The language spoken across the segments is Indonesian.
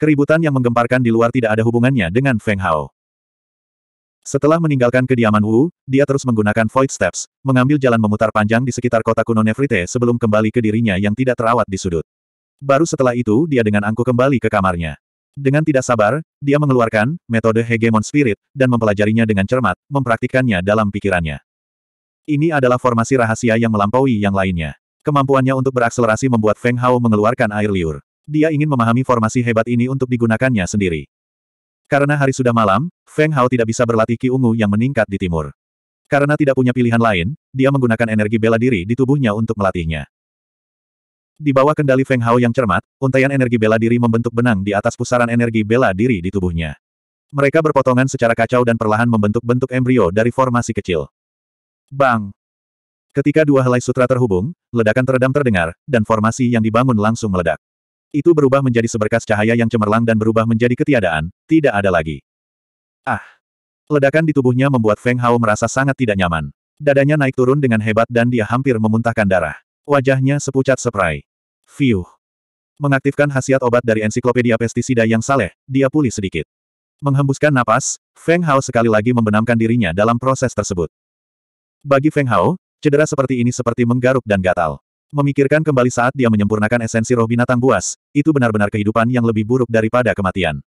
Keributan yang menggemparkan di luar tidak ada hubungannya dengan Feng Hao. Setelah meninggalkan kediaman Wu, dia terus menggunakan Void Steps, mengambil jalan memutar panjang di sekitar kota kuno Nefrite sebelum kembali ke dirinya yang tidak terawat di sudut. Baru setelah itu dia dengan angkuh kembali ke kamarnya. Dengan tidak sabar, dia mengeluarkan metode Hegemon Spirit dan mempelajarinya dengan cermat, mempraktikkannya dalam pikirannya. Ini adalah formasi rahasia yang melampaui yang lainnya. Kemampuannya untuk berakselerasi membuat Feng Hao mengeluarkan air liur dia ingin memahami formasi hebat ini untuk digunakannya sendiri. Karena hari sudah malam, Feng Hao tidak bisa berlatih Ki Ungu yang meningkat di timur. Karena tidak punya pilihan lain, dia menggunakan energi bela diri di tubuhnya untuk melatihnya. Di bawah kendali Feng Hao yang cermat, untaian energi bela diri membentuk benang di atas pusaran energi bela diri di tubuhnya. Mereka berpotongan secara kacau dan perlahan membentuk bentuk embrio dari formasi kecil. Bang! Ketika dua helai sutra terhubung, ledakan teredam terdengar, dan formasi yang dibangun langsung meledak. Itu berubah menjadi seberkas cahaya yang cemerlang dan berubah menjadi ketiadaan, tidak ada lagi. Ah! Ledakan di tubuhnya membuat Feng Hao merasa sangat tidak nyaman. Dadanya naik turun dengan hebat dan dia hampir memuntahkan darah. Wajahnya sepucat seprai. Fiuh! Mengaktifkan khasiat obat dari ensiklopedia pestisida yang saleh, dia pulih sedikit. Menghembuskan napas, Feng Hao sekali lagi membenamkan dirinya dalam proses tersebut. Bagi Feng Hao, cedera seperti ini seperti menggaruk dan gatal. Memikirkan kembali saat dia menyempurnakan esensi roh binatang buas, itu benar-benar kehidupan yang lebih buruk daripada kematian.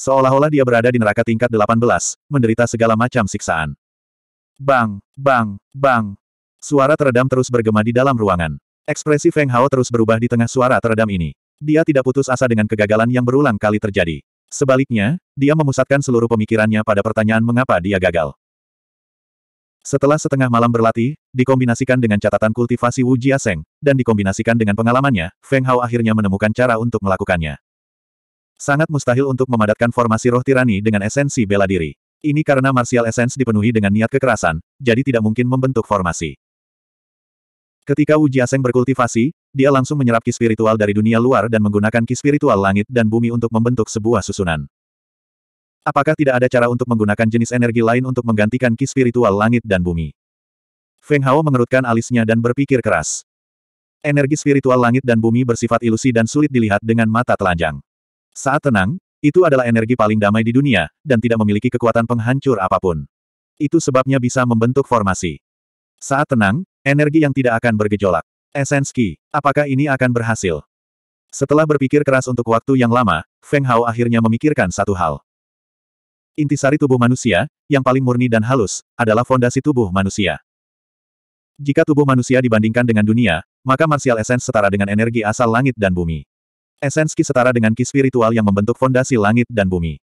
Seolah-olah dia berada di neraka tingkat 18, menderita segala macam siksaan. Bang, bang, bang. Suara teredam terus bergema di dalam ruangan. Ekspresi Feng Hao terus berubah di tengah suara teredam ini. Dia tidak putus asa dengan kegagalan yang berulang kali terjadi. Sebaliknya, dia memusatkan seluruh pemikirannya pada pertanyaan mengapa dia gagal. Setelah setengah malam berlatih, dikombinasikan dengan catatan kultivasi Wu Jiaseng, dan dikombinasikan dengan pengalamannya, Feng Hao akhirnya menemukan cara untuk melakukannya. Sangat mustahil untuk memadatkan formasi roh tirani dengan esensi bela diri. Ini karena martial essence dipenuhi dengan niat kekerasan, jadi tidak mungkin membentuk formasi. Ketika Wu Jiaseng berkultivasi, dia langsung menyerap ki spiritual dari dunia luar dan menggunakan ki spiritual langit dan bumi untuk membentuk sebuah susunan. Apakah tidak ada cara untuk menggunakan jenis energi lain untuk menggantikan ki spiritual langit dan bumi? Feng Hao mengerutkan alisnya dan berpikir keras. Energi spiritual langit dan bumi bersifat ilusi dan sulit dilihat dengan mata telanjang. Saat tenang, itu adalah energi paling damai di dunia, dan tidak memiliki kekuatan penghancur apapun. Itu sebabnya bisa membentuk formasi. Saat tenang, energi yang tidak akan bergejolak. Esens Ki. apakah ini akan berhasil? Setelah berpikir keras untuk waktu yang lama, Feng Hao akhirnya memikirkan satu hal. Intisari tubuh manusia, yang paling murni dan halus, adalah fondasi tubuh manusia. Jika tubuh manusia dibandingkan dengan dunia, maka martial essence setara dengan energi asal langit dan bumi. Essence ki setara dengan ki spiritual yang membentuk fondasi langit dan bumi.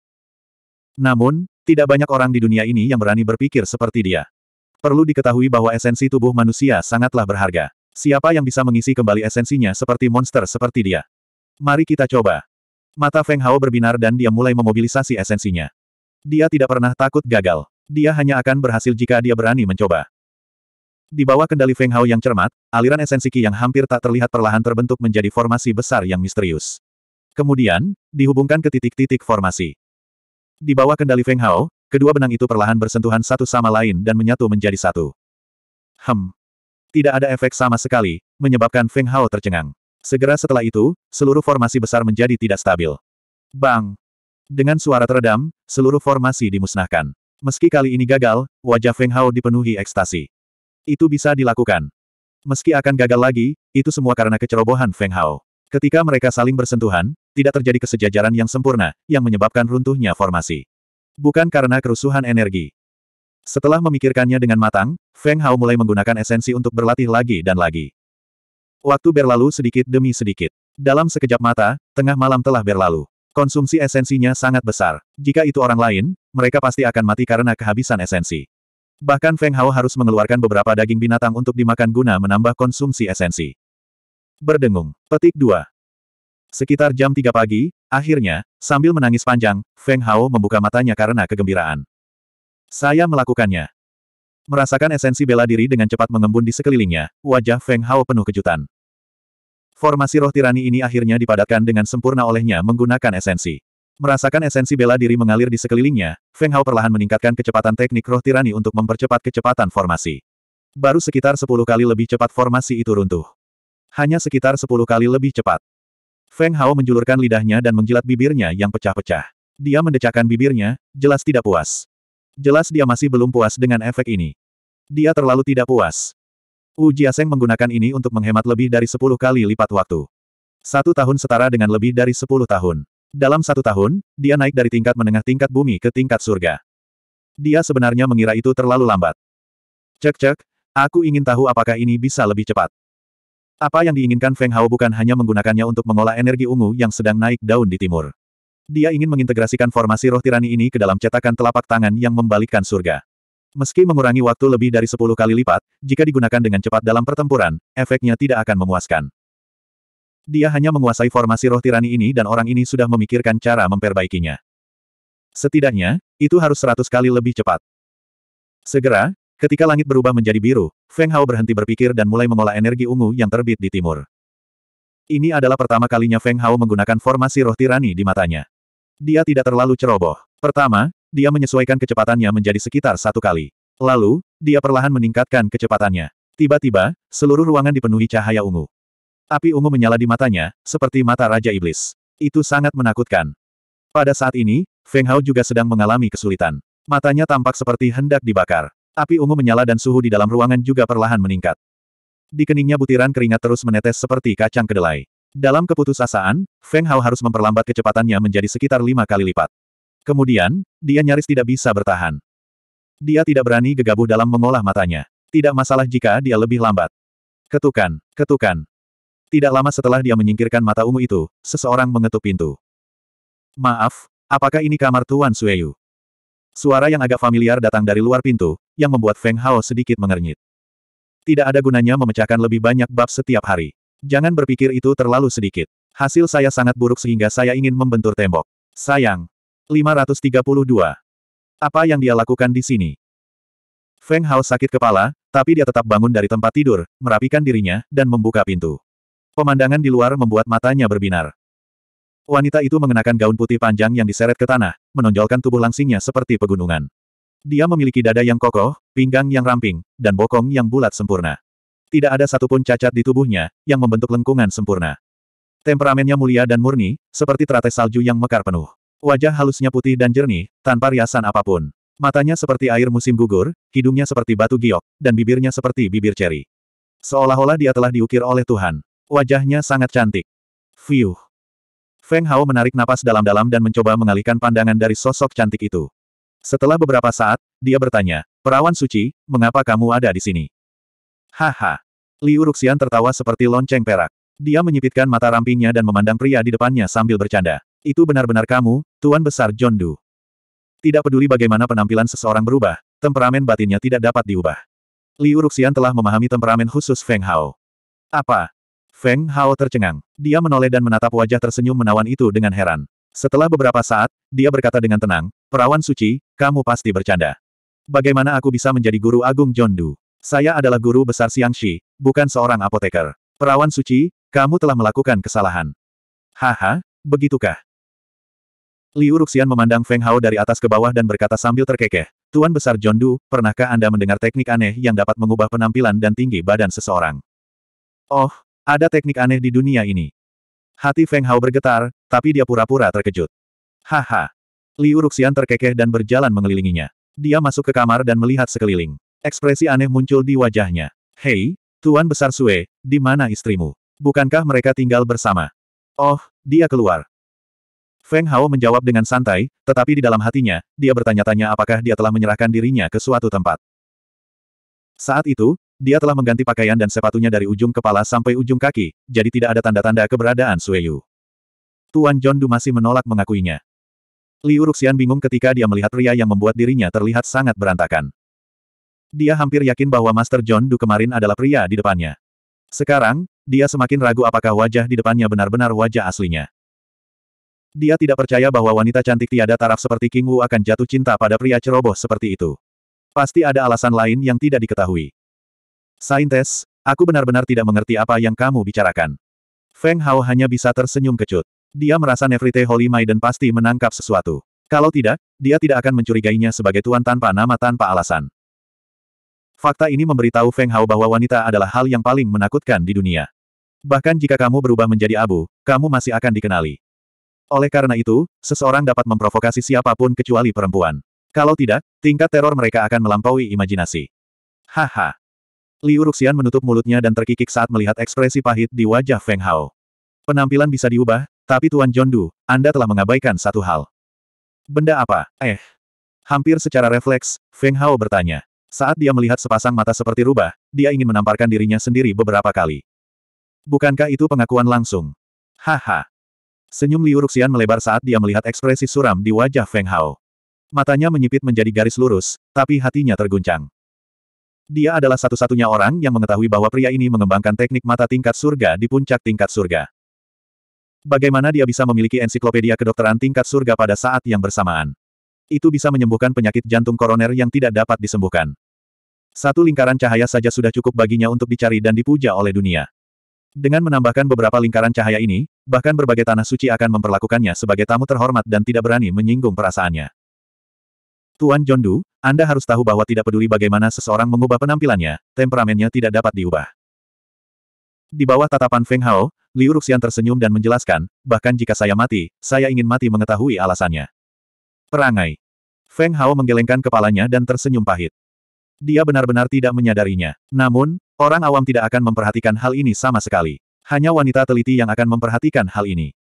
Namun, tidak banyak orang di dunia ini yang berani berpikir seperti dia. Perlu diketahui bahwa esensi tubuh manusia sangatlah berharga. Siapa yang bisa mengisi kembali esensinya seperti monster seperti dia? Mari kita coba. Mata Feng Hao berbinar dan dia mulai memobilisasi esensinya. Dia tidak pernah takut gagal. Dia hanya akan berhasil jika dia berani mencoba. Di bawah kendali Feng Hao yang cermat, aliran esensi Qi yang hampir tak terlihat perlahan terbentuk menjadi formasi besar yang misterius. Kemudian, dihubungkan ke titik-titik formasi. Di bawah kendali Feng Hao, kedua benang itu perlahan bersentuhan satu sama lain dan menyatu menjadi satu. Hem. Tidak ada efek sama sekali, menyebabkan Feng Hao tercengang. Segera setelah itu, seluruh formasi besar menjadi tidak stabil. Bang! Dengan suara teredam, seluruh formasi dimusnahkan. Meski kali ini gagal, wajah Feng Hao dipenuhi ekstasi. Itu bisa dilakukan. Meski akan gagal lagi, itu semua karena kecerobohan Feng Hao. Ketika mereka saling bersentuhan, tidak terjadi kesejajaran yang sempurna, yang menyebabkan runtuhnya formasi. Bukan karena kerusuhan energi. Setelah memikirkannya dengan matang, Feng Hao mulai menggunakan esensi untuk berlatih lagi dan lagi. Waktu berlalu sedikit demi sedikit. Dalam sekejap mata, tengah malam telah berlalu. Konsumsi esensinya sangat besar. Jika itu orang lain, mereka pasti akan mati karena kehabisan esensi. Bahkan Feng Hao harus mengeluarkan beberapa daging binatang untuk dimakan guna menambah konsumsi esensi. Berdengung. Petik 2. Sekitar jam 3 pagi, akhirnya, sambil menangis panjang, Feng Hao membuka matanya karena kegembiraan. Saya melakukannya. Merasakan esensi bela diri dengan cepat mengembun di sekelilingnya, wajah Feng Hao penuh kejutan. Formasi roh tirani ini akhirnya dipadatkan dengan sempurna olehnya menggunakan esensi. Merasakan esensi bela diri mengalir di sekelilingnya, Feng Hao perlahan meningkatkan kecepatan teknik roh tirani untuk mempercepat kecepatan formasi. Baru sekitar 10 kali lebih cepat formasi itu runtuh. Hanya sekitar 10 kali lebih cepat. Feng Hao menjulurkan lidahnya dan menjilat bibirnya yang pecah-pecah. Dia mendecakkan bibirnya, jelas tidak puas. Jelas dia masih belum puas dengan efek ini. Dia terlalu tidak puas. Wu Jiaseng menggunakan ini untuk menghemat lebih dari 10 kali lipat waktu. Satu tahun setara dengan lebih dari 10 tahun. Dalam satu tahun, dia naik dari tingkat menengah tingkat bumi ke tingkat surga. Dia sebenarnya mengira itu terlalu lambat. Cek-cek, aku ingin tahu apakah ini bisa lebih cepat. Apa yang diinginkan Feng Hao bukan hanya menggunakannya untuk mengolah energi ungu yang sedang naik daun di timur. Dia ingin mengintegrasikan formasi roh tirani ini ke dalam cetakan telapak tangan yang membalikkan surga. Meski mengurangi waktu lebih dari 10 kali lipat, jika digunakan dengan cepat dalam pertempuran, efeknya tidak akan memuaskan. Dia hanya menguasai formasi roh tirani ini dan orang ini sudah memikirkan cara memperbaikinya. Setidaknya, itu harus 100 kali lebih cepat. Segera, ketika langit berubah menjadi biru, Feng Hao berhenti berpikir dan mulai mengolah energi ungu yang terbit di timur. Ini adalah pertama kalinya Feng Hao menggunakan formasi roh tirani di matanya. Dia tidak terlalu ceroboh. Pertama, dia menyesuaikan kecepatannya menjadi sekitar satu kali. Lalu, dia perlahan meningkatkan kecepatannya. Tiba-tiba, seluruh ruangan dipenuhi cahaya ungu. Api ungu menyala di matanya, seperti mata Raja Iblis. Itu sangat menakutkan. Pada saat ini, Feng Hao juga sedang mengalami kesulitan. Matanya tampak seperti hendak dibakar. Api ungu menyala dan suhu di dalam ruangan juga perlahan meningkat. Di keningnya butiran keringat terus menetes seperti kacang kedelai. Dalam keputusasaan, Feng Hao harus memperlambat kecepatannya menjadi sekitar lima kali lipat. Kemudian, dia nyaris tidak bisa bertahan. Dia tidak berani gegabah dalam mengolah matanya. Tidak masalah jika dia lebih lambat. Ketukan, ketukan. Tidak lama setelah dia menyingkirkan mata ungu itu, seseorang mengetuk pintu. Maaf, apakah ini kamar Tuan Sueyu? Suara yang agak familiar datang dari luar pintu, yang membuat Feng Hao sedikit mengernyit. Tidak ada gunanya memecahkan lebih banyak bab setiap hari. Jangan berpikir itu terlalu sedikit. Hasil saya sangat buruk sehingga saya ingin membentur tembok. Sayang, 532. Apa yang dia lakukan di sini? Feng Hao sakit kepala, tapi dia tetap bangun dari tempat tidur, merapikan dirinya, dan membuka pintu. Pemandangan di luar membuat matanya berbinar. Wanita itu mengenakan gaun putih panjang yang diseret ke tanah, menonjolkan tubuh langsingnya seperti pegunungan. Dia memiliki dada yang kokoh, pinggang yang ramping, dan bokong yang bulat sempurna. Tidak ada satupun cacat di tubuhnya, yang membentuk lengkungan sempurna. Temperamennya mulia dan murni, seperti teratai salju yang mekar penuh. Wajah halusnya putih dan jernih, tanpa riasan apapun. Matanya seperti air musim gugur, hidungnya seperti batu giok, dan bibirnya seperti bibir ceri. Seolah-olah dia telah diukir oleh Tuhan. Wajahnya sangat cantik. Fiuh. Feng Hao menarik napas dalam-dalam dan mencoba mengalihkan pandangan dari sosok cantik itu. Setelah beberapa saat, dia bertanya, Perawan suci, mengapa kamu ada di sini? Haha. Liu Ruxian tertawa seperti lonceng perak. Dia menyipitkan mata rampingnya dan memandang pria di depannya sambil bercanda. Itu benar-benar kamu, Tuan Besar John Doe. Tidak peduli bagaimana penampilan seseorang berubah, temperamen batinnya tidak dapat diubah. Liu Ruxian telah memahami temperamen khusus Feng Hao. Apa? Feng Hao tercengang. Dia menoleh dan menatap wajah tersenyum menawan itu dengan heran. Setelah beberapa saat, dia berkata dengan tenang, Perawan suci, kamu pasti bercanda. Bagaimana aku bisa menjadi guru agung John Doe? Saya adalah guru besar Xiangxi, bukan seorang apoteker. Perawan suci, kamu telah melakukan kesalahan. Haha, begitukah? Liu Ruxian memandang Feng Hao dari atas ke bawah dan berkata sambil terkekeh, Tuan Besar John Du, pernahkah Anda mendengar teknik aneh yang dapat mengubah penampilan dan tinggi badan seseorang? Oh, ada teknik aneh di dunia ini. Hati Feng Hao bergetar, tapi dia pura-pura terkejut. Haha. Liu Ruxian terkekeh dan berjalan mengelilinginya. Dia masuk ke kamar dan melihat sekeliling. Ekspresi aneh muncul di wajahnya. Hei, Tuan Besar Sue, di mana istrimu? Bukankah mereka tinggal bersama? Oh, dia keluar. Feng Hao menjawab dengan santai, tetapi di dalam hatinya, dia bertanya-tanya apakah dia telah menyerahkan dirinya ke suatu tempat. Saat itu, dia telah mengganti pakaian dan sepatunya dari ujung kepala sampai ujung kaki, jadi tidak ada tanda-tanda keberadaan Sue Yu. Tuan John Du masih menolak mengakuinya. Liu Ruxian bingung ketika dia melihat pria yang membuat dirinya terlihat sangat berantakan. Dia hampir yakin bahwa Master John Du kemarin adalah pria di depannya. Sekarang, dia semakin ragu apakah wajah di depannya benar-benar wajah aslinya. Dia tidak percaya bahwa wanita cantik tiada taraf seperti King Wu akan jatuh cinta pada pria ceroboh seperti itu. Pasti ada alasan lain yang tidak diketahui. Saintes, aku benar-benar tidak mengerti apa yang kamu bicarakan. Feng Hao hanya bisa tersenyum kecut. Dia merasa Nefrite Holy Maiden pasti menangkap sesuatu. Kalau tidak, dia tidak akan mencurigainya sebagai tuan tanpa nama tanpa alasan. Fakta ini memberitahu Feng Hao bahwa wanita adalah hal yang paling menakutkan di dunia. Bahkan jika kamu berubah menjadi abu, kamu masih akan dikenali. Oleh karena itu, seseorang dapat memprovokasi siapapun kecuali perempuan. Kalau tidak, tingkat teror mereka akan melampaui imajinasi. Haha. Liu Ruxian menutup mulutnya dan terkikik saat melihat ekspresi pahit di wajah Feng Hao. Penampilan bisa diubah, tapi Tuan Du, Anda telah mengabaikan satu hal. Benda apa? Eh. Hampir secara refleks, Feng Hao bertanya. Saat dia melihat sepasang mata seperti rubah, dia ingin menamparkan dirinya sendiri beberapa kali. Bukankah itu pengakuan langsung? Haha. Senyum Liu Ruxian melebar saat dia melihat ekspresi suram di wajah Feng Hao. Matanya menyipit menjadi garis lurus, tapi hatinya terguncang. Dia adalah satu-satunya orang yang mengetahui bahwa pria ini mengembangkan teknik mata tingkat surga di puncak tingkat surga. Bagaimana dia bisa memiliki ensiklopedia kedokteran tingkat surga pada saat yang bersamaan? Itu bisa menyembuhkan penyakit jantung koroner yang tidak dapat disembuhkan. Satu lingkaran cahaya saja sudah cukup baginya untuk dicari dan dipuja oleh dunia. Dengan menambahkan beberapa lingkaran cahaya ini, bahkan berbagai tanah suci akan memperlakukannya sebagai tamu terhormat dan tidak berani menyinggung perasaannya. Tuan John Du, Anda harus tahu bahwa tidak peduli bagaimana seseorang mengubah penampilannya, temperamennya tidak dapat diubah. Di bawah tatapan Feng Hao, Liu Ruxian tersenyum dan menjelaskan, bahkan jika saya mati, saya ingin mati mengetahui alasannya. Perangai. Feng Hao menggelengkan kepalanya dan tersenyum pahit. Dia benar-benar tidak menyadarinya. Namun, Orang awam tidak akan memperhatikan hal ini sama sekali. Hanya wanita teliti yang akan memperhatikan hal ini.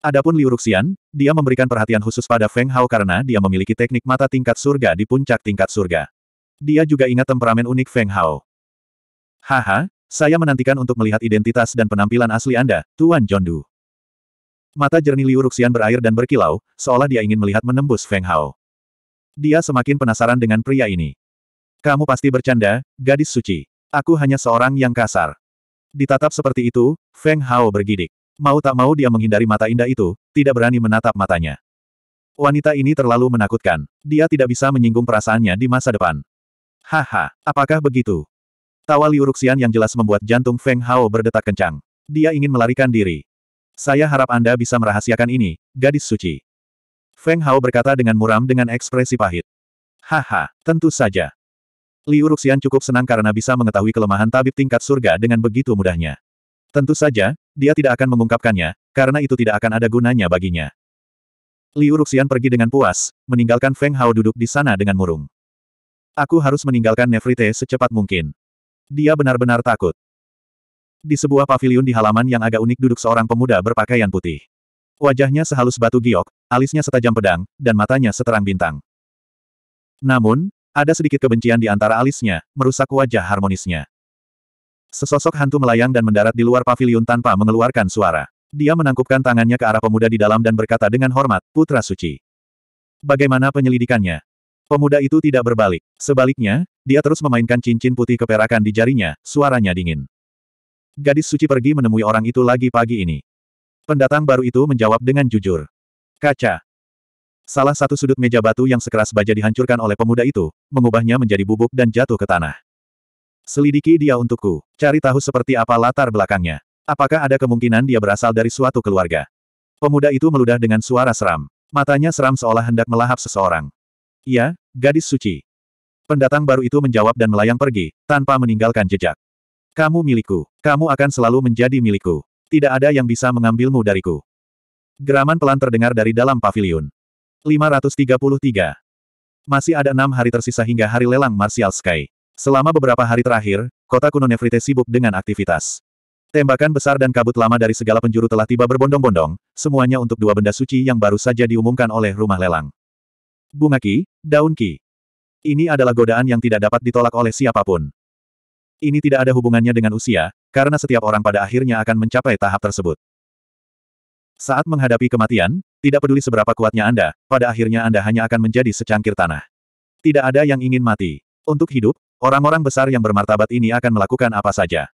Adapun Liu Ruxian, dia memberikan perhatian khusus pada Feng Hao karena dia memiliki teknik mata tingkat surga di puncak tingkat surga. Dia juga ingat temperamen unik Feng Hao. Haha, saya menantikan untuk melihat identitas dan penampilan asli Anda, Tuan Johndu. Mata jernih Liu Ruxian berair dan berkilau, seolah dia ingin melihat menembus Feng Hao. Dia semakin penasaran dengan pria ini. Kamu pasti bercanda, gadis suci. Aku hanya seorang yang kasar. Ditatap seperti itu, Feng Hao bergidik. Mau tak mau dia menghindari mata indah itu, tidak berani menatap matanya. Wanita ini terlalu menakutkan. Dia tidak bisa menyinggung perasaannya di masa depan. Haha, apakah begitu? Tawa Liu Ruxian yang jelas membuat jantung Feng Hao berdetak kencang. Dia ingin melarikan diri. Saya harap Anda bisa merahasiakan ini, gadis suci. Feng Hao berkata dengan muram dengan ekspresi pahit. Haha, tentu saja. Liu Ruxian cukup senang karena bisa mengetahui kelemahan tabib tingkat surga dengan begitu mudahnya. Tentu saja, dia tidak akan mengungkapkannya, karena itu tidak akan ada gunanya baginya. Liu Ruxian pergi dengan puas, meninggalkan Feng Hao duduk di sana dengan murung. Aku harus meninggalkan Nefrite secepat mungkin. Dia benar-benar takut. Di sebuah paviliun di halaman yang agak unik duduk seorang pemuda berpakaian putih. Wajahnya sehalus batu giok, alisnya setajam pedang, dan matanya seterang bintang. Namun, ada sedikit kebencian di antara alisnya, merusak wajah harmonisnya. Sesosok hantu melayang dan mendarat di luar pavilion tanpa mengeluarkan suara. Dia menangkupkan tangannya ke arah pemuda di dalam dan berkata dengan hormat, Putra Suci. Bagaimana penyelidikannya? Pemuda itu tidak berbalik. Sebaliknya, dia terus memainkan cincin putih keperakan di jarinya, suaranya dingin. Gadis suci pergi menemui orang itu lagi pagi ini. Pendatang baru itu menjawab dengan jujur. Kaca, Salah satu sudut meja batu yang sekeras baja dihancurkan oleh pemuda itu, mengubahnya menjadi bubuk dan jatuh ke tanah. Selidiki dia untukku, cari tahu seperti apa latar belakangnya. Apakah ada kemungkinan dia berasal dari suatu keluarga? Pemuda itu meludah dengan suara seram. Matanya seram seolah hendak melahap seseorang. Ya, gadis suci. Pendatang baru itu menjawab dan melayang pergi, tanpa meninggalkan jejak. Kamu milikku, kamu akan selalu menjadi milikku. Tidak ada yang bisa mengambilmu dariku. Geraman pelan terdengar dari dalam pavilion. 533. Masih ada enam hari tersisa hingga hari lelang Martial Sky. Selama beberapa hari terakhir, kota kuno Nefrite sibuk dengan aktivitas. Tembakan besar dan kabut lama dari segala penjuru telah tiba berbondong-bondong, semuanya untuk dua benda suci yang baru saja diumumkan oleh rumah lelang. Bunga Ki, Daun Ki. Ini adalah godaan yang tidak dapat ditolak oleh siapapun. Ini tidak ada hubungannya dengan usia, karena setiap orang pada akhirnya akan mencapai tahap tersebut. Saat menghadapi kematian, tidak peduli seberapa kuatnya Anda, pada akhirnya Anda hanya akan menjadi secangkir tanah. Tidak ada yang ingin mati. Untuk hidup, orang-orang besar yang bermartabat ini akan melakukan apa saja.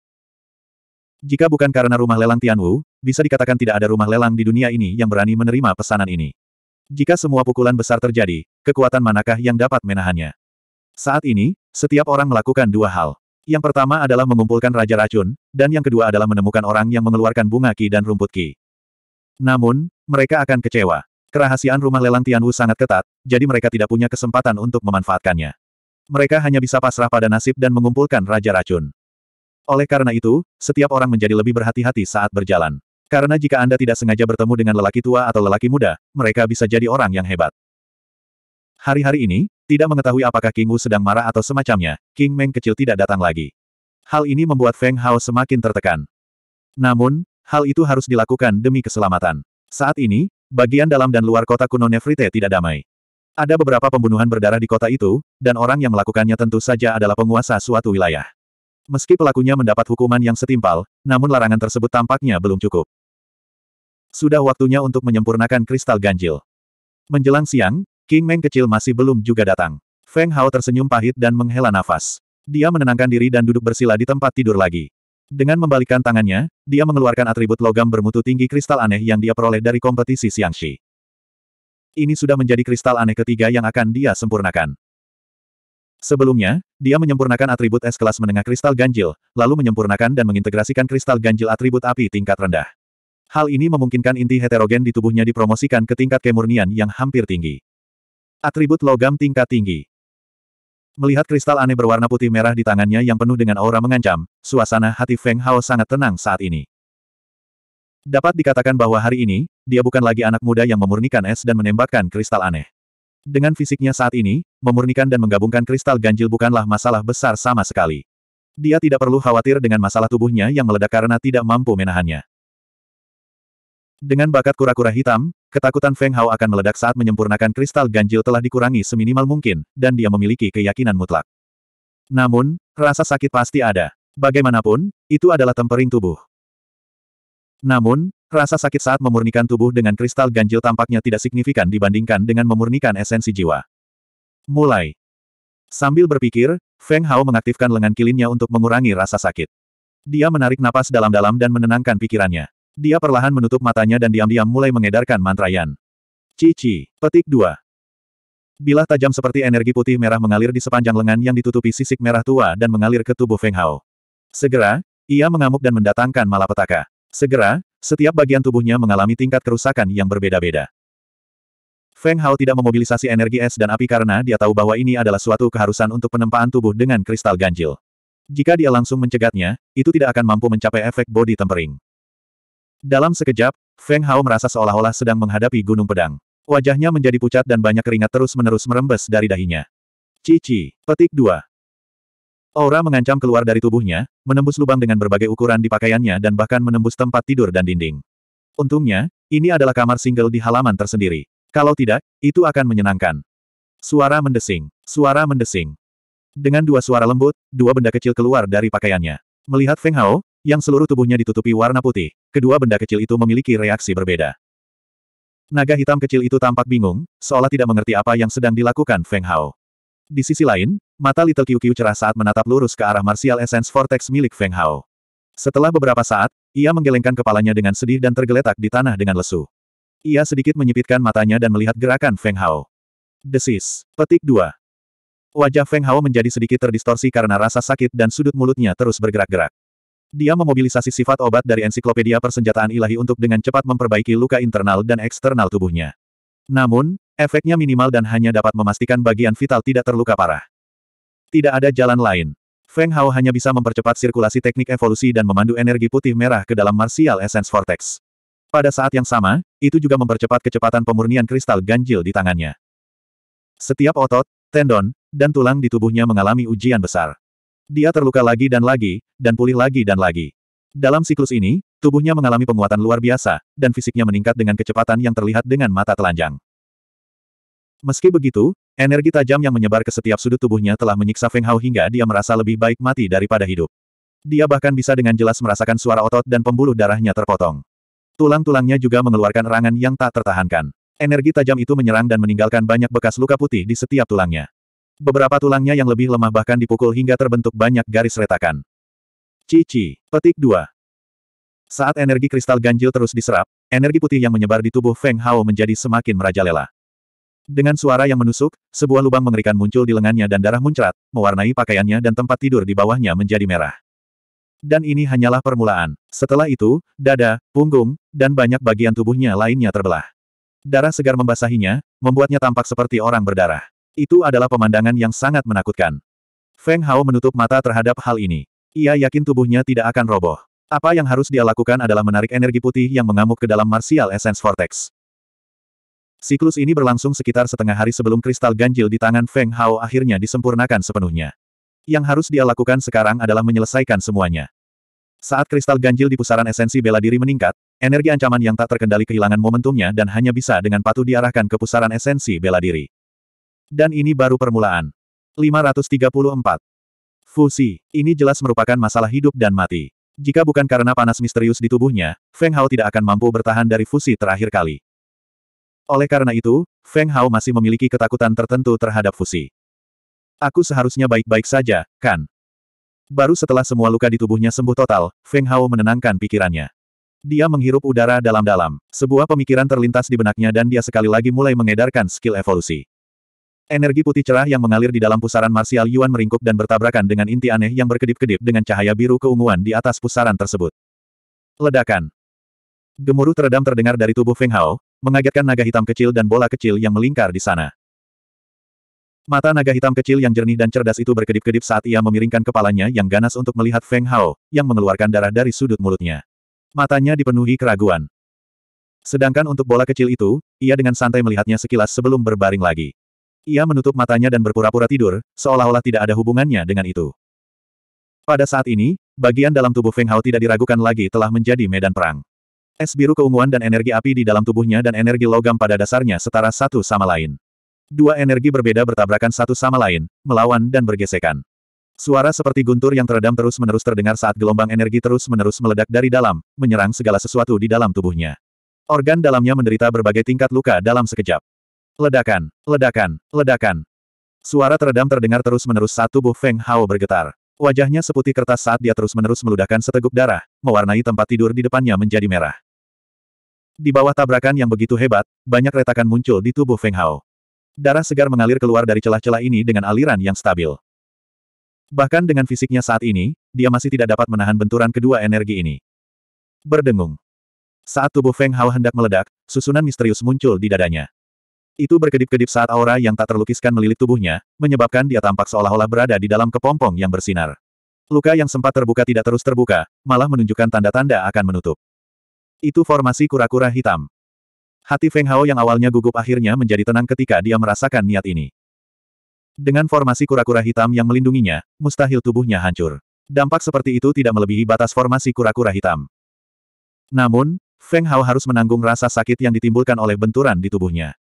Jika bukan karena rumah lelang Tianwu, bisa dikatakan tidak ada rumah lelang di dunia ini yang berani menerima pesanan ini. Jika semua pukulan besar terjadi, kekuatan manakah yang dapat menahannya? Saat ini, setiap orang melakukan dua hal. Yang pertama adalah mengumpulkan Raja Racun, dan yang kedua adalah menemukan orang yang mengeluarkan bunga ki dan rumput ki. Namun, mereka akan kecewa. Kerahasiaan rumah lelang Tianwu sangat ketat, jadi mereka tidak punya kesempatan untuk memanfaatkannya. Mereka hanya bisa pasrah pada nasib dan mengumpulkan Raja Racun. Oleh karena itu, setiap orang menjadi lebih berhati-hati saat berjalan. Karena jika Anda tidak sengaja bertemu dengan lelaki tua atau lelaki muda, mereka bisa jadi orang yang hebat. Hari-hari ini, tidak mengetahui apakah King Wu sedang marah atau semacamnya, King Meng kecil tidak datang lagi. Hal ini membuat Feng Hao semakin tertekan. Namun, Hal itu harus dilakukan demi keselamatan. Saat ini, bagian dalam dan luar kota kuno Nefrite tidak damai. Ada beberapa pembunuhan berdarah di kota itu, dan orang yang melakukannya tentu saja adalah penguasa suatu wilayah. Meski pelakunya mendapat hukuman yang setimpal, namun larangan tersebut tampaknya belum cukup. Sudah waktunya untuk menyempurnakan kristal ganjil. Menjelang siang, King Meng kecil masih belum juga datang. Feng Hao tersenyum pahit dan menghela nafas. Dia menenangkan diri dan duduk bersila di tempat tidur lagi. Dengan membalikkan tangannya, dia mengeluarkan atribut logam bermutu tinggi kristal aneh yang dia peroleh dari kompetisi Xiangxi. Ini sudah menjadi kristal aneh ketiga yang akan dia sempurnakan. Sebelumnya, dia menyempurnakan atribut es kelas menengah kristal ganjil, lalu menyempurnakan dan mengintegrasikan kristal ganjil atribut api tingkat rendah. Hal ini memungkinkan inti heterogen di tubuhnya dipromosikan ke tingkat kemurnian yang hampir tinggi. Atribut logam tingkat tinggi. Melihat kristal aneh berwarna putih merah di tangannya yang penuh dengan aura mengancam, suasana hati Feng Hao sangat tenang saat ini. Dapat dikatakan bahwa hari ini, dia bukan lagi anak muda yang memurnikan es dan menembakkan kristal aneh. Dengan fisiknya saat ini, memurnikan dan menggabungkan kristal ganjil bukanlah masalah besar sama sekali. Dia tidak perlu khawatir dengan masalah tubuhnya yang meledak karena tidak mampu menahannya. Dengan bakat kura-kura hitam, ketakutan Feng Hao akan meledak saat menyempurnakan kristal ganjil telah dikurangi seminimal mungkin, dan dia memiliki keyakinan mutlak. Namun, rasa sakit pasti ada. Bagaimanapun, itu adalah tempering tubuh. Namun, rasa sakit saat memurnikan tubuh dengan kristal ganjil tampaknya tidak signifikan dibandingkan dengan memurnikan esensi jiwa. Mulai. Sambil berpikir, Feng Hao mengaktifkan lengan kilinnya untuk mengurangi rasa sakit. Dia menarik napas dalam-dalam dan menenangkan pikirannya. Dia perlahan menutup matanya dan diam-diam mulai mengedarkan mantra Yan. Cici, petik dua. Bilah tajam seperti energi putih merah mengalir di sepanjang lengan yang ditutupi sisik merah tua dan mengalir ke tubuh Feng Hao. Segera, ia mengamuk dan mendatangkan malapetaka. Segera, setiap bagian tubuhnya mengalami tingkat kerusakan yang berbeda-beda. Feng Hao tidak memobilisasi energi es dan api karena dia tahu bahwa ini adalah suatu keharusan untuk penempaan tubuh dengan kristal ganjil. Jika dia langsung mencegatnya, itu tidak akan mampu mencapai efek body tempering. Dalam sekejap, Feng Hao merasa seolah-olah sedang menghadapi gunung pedang. Wajahnya menjadi pucat dan banyak keringat terus-menerus merembes dari dahinya. Cici, petik 2. Aura mengancam keluar dari tubuhnya, menembus lubang dengan berbagai ukuran di pakaiannya dan bahkan menembus tempat tidur dan dinding. Untungnya, ini adalah kamar single di halaman tersendiri. Kalau tidak, itu akan menyenangkan. Suara mendesing, suara mendesing. Dengan dua suara lembut, dua benda kecil keluar dari pakaiannya. Melihat Feng Hao, yang seluruh tubuhnya ditutupi warna putih. Kedua benda kecil itu memiliki reaksi berbeda. Naga hitam kecil itu tampak bingung, seolah tidak mengerti apa yang sedang dilakukan Feng Hao. Di sisi lain, mata Little Qiu Qiu cerah saat menatap lurus ke arah Martial Essence Vortex milik Feng Hao. Setelah beberapa saat, ia menggelengkan kepalanya dengan sedih dan tergeletak di tanah dengan lesu. Ia sedikit menyipitkan matanya dan melihat gerakan Feng Hao. Desis. Petik 2. Wajah Feng Hao menjadi sedikit terdistorsi karena rasa sakit dan sudut mulutnya terus bergerak-gerak. Dia memobilisasi sifat obat dari ensiklopedia persenjataan ilahi untuk dengan cepat memperbaiki luka internal dan eksternal tubuhnya. Namun, efeknya minimal dan hanya dapat memastikan bagian vital tidak terluka parah. Tidak ada jalan lain. Feng Hao hanya bisa mempercepat sirkulasi teknik evolusi dan memandu energi putih merah ke dalam Martial Essence Vortex. Pada saat yang sama, itu juga mempercepat kecepatan pemurnian kristal ganjil di tangannya. Setiap otot, tendon, dan tulang di tubuhnya mengalami ujian besar. Dia terluka lagi dan lagi, dan pulih lagi dan lagi. Dalam siklus ini, tubuhnya mengalami penguatan luar biasa, dan fisiknya meningkat dengan kecepatan yang terlihat dengan mata telanjang. Meski begitu, energi tajam yang menyebar ke setiap sudut tubuhnya telah menyiksa Feng Hao hingga dia merasa lebih baik mati daripada hidup. Dia bahkan bisa dengan jelas merasakan suara otot dan pembuluh darahnya terpotong. Tulang-tulangnya juga mengeluarkan erangan yang tak tertahankan. Energi tajam itu menyerang dan meninggalkan banyak bekas luka putih di setiap tulangnya. Beberapa tulangnya yang lebih lemah bahkan dipukul hingga terbentuk banyak garis retakan. Cici, petik 2. Saat energi kristal ganjil terus diserap, energi putih yang menyebar di tubuh Feng Hao menjadi semakin merajalela. Dengan suara yang menusuk, sebuah lubang mengerikan muncul di lengannya dan darah muncrat, mewarnai pakaiannya dan tempat tidur di bawahnya menjadi merah. Dan ini hanyalah permulaan. Setelah itu, dada, punggung, dan banyak bagian tubuhnya lainnya terbelah. Darah segar membasahinya, membuatnya tampak seperti orang berdarah. Itu adalah pemandangan yang sangat menakutkan. Feng Hao menutup mata terhadap hal ini. Ia yakin tubuhnya tidak akan roboh. Apa yang harus dia lakukan adalah menarik energi putih yang mengamuk ke dalam Martial Essence Vortex. Siklus ini berlangsung sekitar setengah hari sebelum kristal ganjil di tangan Feng Hao akhirnya disempurnakan sepenuhnya. Yang harus dia lakukan sekarang adalah menyelesaikan semuanya. Saat kristal ganjil di pusaran esensi bela diri meningkat, energi ancaman yang tak terkendali kehilangan momentumnya dan hanya bisa dengan patuh diarahkan ke pusaran esensi bela diri. Dan ini baru permulaan. 534. Fusi, ini jelas merupakan masalah hidup dan mati. Jika bukan karena panas misterius di tubuhnya, Feng Hao tidak akan mampu bertahan dari fusi terakhir kali. Oleh karena itu, Feng Hao masih memiliki ketakutan tertentu terhadap fusi. Aku seharusnya baik-baik saja, kan? Baru setelah semua luka di tubuhnya sembuh total, Feng Hao menenangkan pikirannya. Dia menghirup udara dalam-dalam. Sebuah pemikiran terlintas di benaknya dan dia sekali lagi mulai mengedarkan skill evolusi. Energi putih cerah yang mengalir di dalam pusaran marsial Yuan meringkuk dan bertabrakan dengan inti aneh yang berkedip-kedip dengan cahaya biru keunguan di atas pusaran tersebut. Ledakan. Gemuruh teredam terdengar dari tubuh Feng Hao, mengagetkan naga hitam kecil dan bola kecil yang melingkar di sana. Mata naga hitam kecil yang jernih dan cerdas itu berkedip-kedip saat ia memiringkan kepalanya yang ganas untuk melihat Feng Hao, yang mengeluarkan darah dari sudut mulutnya. Matanya dipenuhi keraguan. Sedangkan untuk bola kecil itu, ia dengan santai melihatnya sekilas sebelum berbaring lagi. Ia menutup matanya dan berpura-pura tidur, seolah-olah tidak ada hubungannya dengan itu. Pada saat ini, bagian dalam tubuh Feng Hao tidak diragukan lagi telah menjadi medan perang. Es biru keunguan dan energi api di dalam tubuhnya dan energi logam pada dasarnya setara satu sama lain. Dua energi berbeda bertabrakan satu sama lain, melawan dan bergesekan. Suara seperti guntur yang teredam terus-menerus terdengar saat gelombang energi terus-menerus meledak dari dalam, menyerang segala sesuatu di dalam tubuhnya. Organ dalamnya menderita berbagai tingkat luka dalam sekejap. Ledakan, ledakan, ledakan. Suara teredam terdengar terus-menerus saat tubuh Feng Hao bergetar. Wajahnya seputih kertas saat dia terus-menerus meludahkan seteguk darah, mewarnai tempat tidur di depannya menjadi merah. Di bawah tabrakan yang begitu hebat, banyak retakan muncul di tubuh Feng Hao. Darah segar mengalir keluar dari celah-celah ini dengan aliran yang stabil. Bahkan dengan fisiknya saat ini, dia masih tidak dapat menahan benturan kedua energi ini. Berdengung. Saat tubuh Feng Hao hendak meledak, susunan misterius muncul di dadanya. Itu berkedip-kedip saat aura yang tak terlukiskan melilit tubuhnya, menyebabkan dia tampak seolah-olah berada di dalam kepompong yang bersinar. Luka yang sempat terbuka tidak terus terbuka, malah menunjukkan tanda-tanda akan menutup. Itu formasi kura-kura hitam. Hati Feng Hao yang awalnya gugup akhirnya menjadi tenang ketika dia merasakan niat ini. Dengan formasi kura-kura hitam yang melindunginya, mustahil tubuhnya hancur. Dampak seperti itu tidak melebihi batas formasi kura-kura hitam. Namun, Feng Hao harus menanggung rasa sakit yang ditimbulkan oleh benturan di tubuhnya.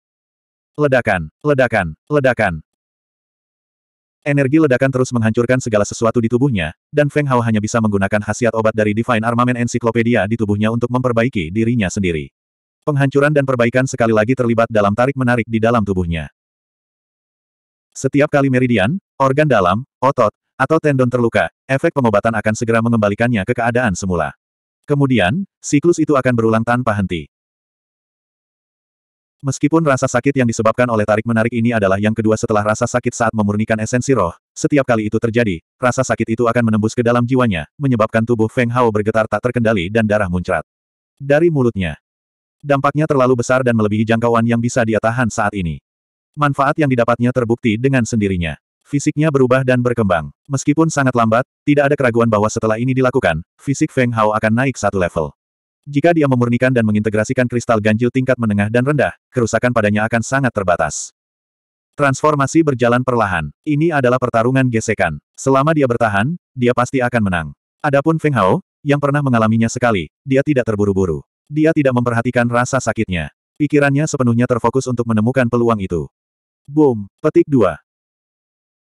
Ledakan, ledakan, ledakan. Energi ledakan terus menghancurkan segala sesuatu di tubuhnya, dan Feng Hao hanya bisa menggunakan khasiat obat dari Divine Armament Encyclopedia di tubuhnya untuk memperbaiki dirinya sendiri. Penghancuran dan perbaikan sekali lagi terlibat dalam tarik-menarik di dalam tubuhnya. Setiap kali meridian, organ dalam, otot, atau tendon terluka, efek pengobatan akan segera mengembalikannya ke keadaan semula. Kemudian, siklus itu akan berulang tanpa henti. Meskipun rasa sakit yang disebabkan oleh tarik-menarik ini adalah yang kedua setelah rasa sakit saat memurnikan esensi roh, setiap kali itu terjadi, rasa sakit itu akan menembus ke dalam jiwanya, menyebabkan tubuh Feng Hao bergetar tak terkendali dan darah muncrat. Dari mulutnya. Dampaknya terlalu besar dan melebihi jangkauan yang bisa dia tahan saat ini. Manfaat yang didapatnya terbukti dengan sendirinya. Fisiknya berubah dan berkembang. Meskipun sangat lambat, tidak ada keraguan bahwa setelah ini dilakukan, fisik Feng Hao akan naik satu level. Jika dia memurnikan dan mengintegrasikan kristal ganjil tingkat menengah dan rendah, kerusakan padanya akan sangat terbatas. Transformasi berjalan perlahan. Ini adalah pertarungan gesekan. Selama dia bertahan, dia pasti akan menang. Adapun Feng Hao, yang pernah mengalaminya sekali, dia tidak terburu-buru. Dia tidak memperhatikan rasa sakitnya. Pikirannya sepenuhnya terfokus untuk menemukan peluang itu. Boom, petik 2.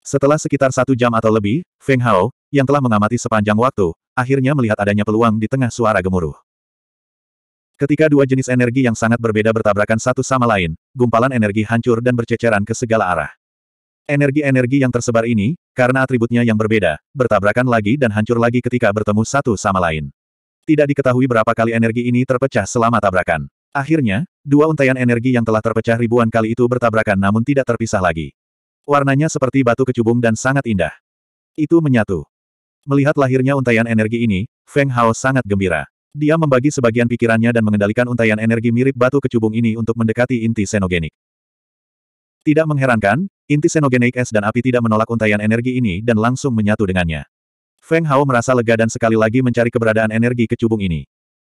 Setelah sekitar satu jam atau lebih, Feng Hao, yang telah mengamati sepanjang waktu, akhirnya melihat adanya peluang di tengah suara gemuruh. Ketika dua jenis energi yang sangat berbeda bertabrakan satu sama lain, gumpalan energi hancur dan berceceran ke segala arah. Energi-energi yang tersebar ini, karena atributnya yang berbeda, bertabrakan lagi dan hancur lagi ketika bertemu satu sama lain. Tidak diketahui berapa kali energi ini terpecah selama tabrakan. Akhirnya, dua untaian energi yang telah terpecah ribuan kali itu bertabrakan namun tidak terpisah lagi. Warnanya seperti batu kecubung dan sangat indah. Itu menyatu. Melihat lahirnya untaian energi ini, Feng Hao sangat gembira. Dia membagi sebagian pikirannya dan mengendalikan untaian energi mirip batu kecubung ini untuk mendekati inti senogenik. Tidak mengherankan, inti senogenik es dan api tidak menolak untaian energi ini dan langsung menyatu dengannya. Feng Hao merasa lega dan sekali lagi mencari keberadaan energi kecubung ini.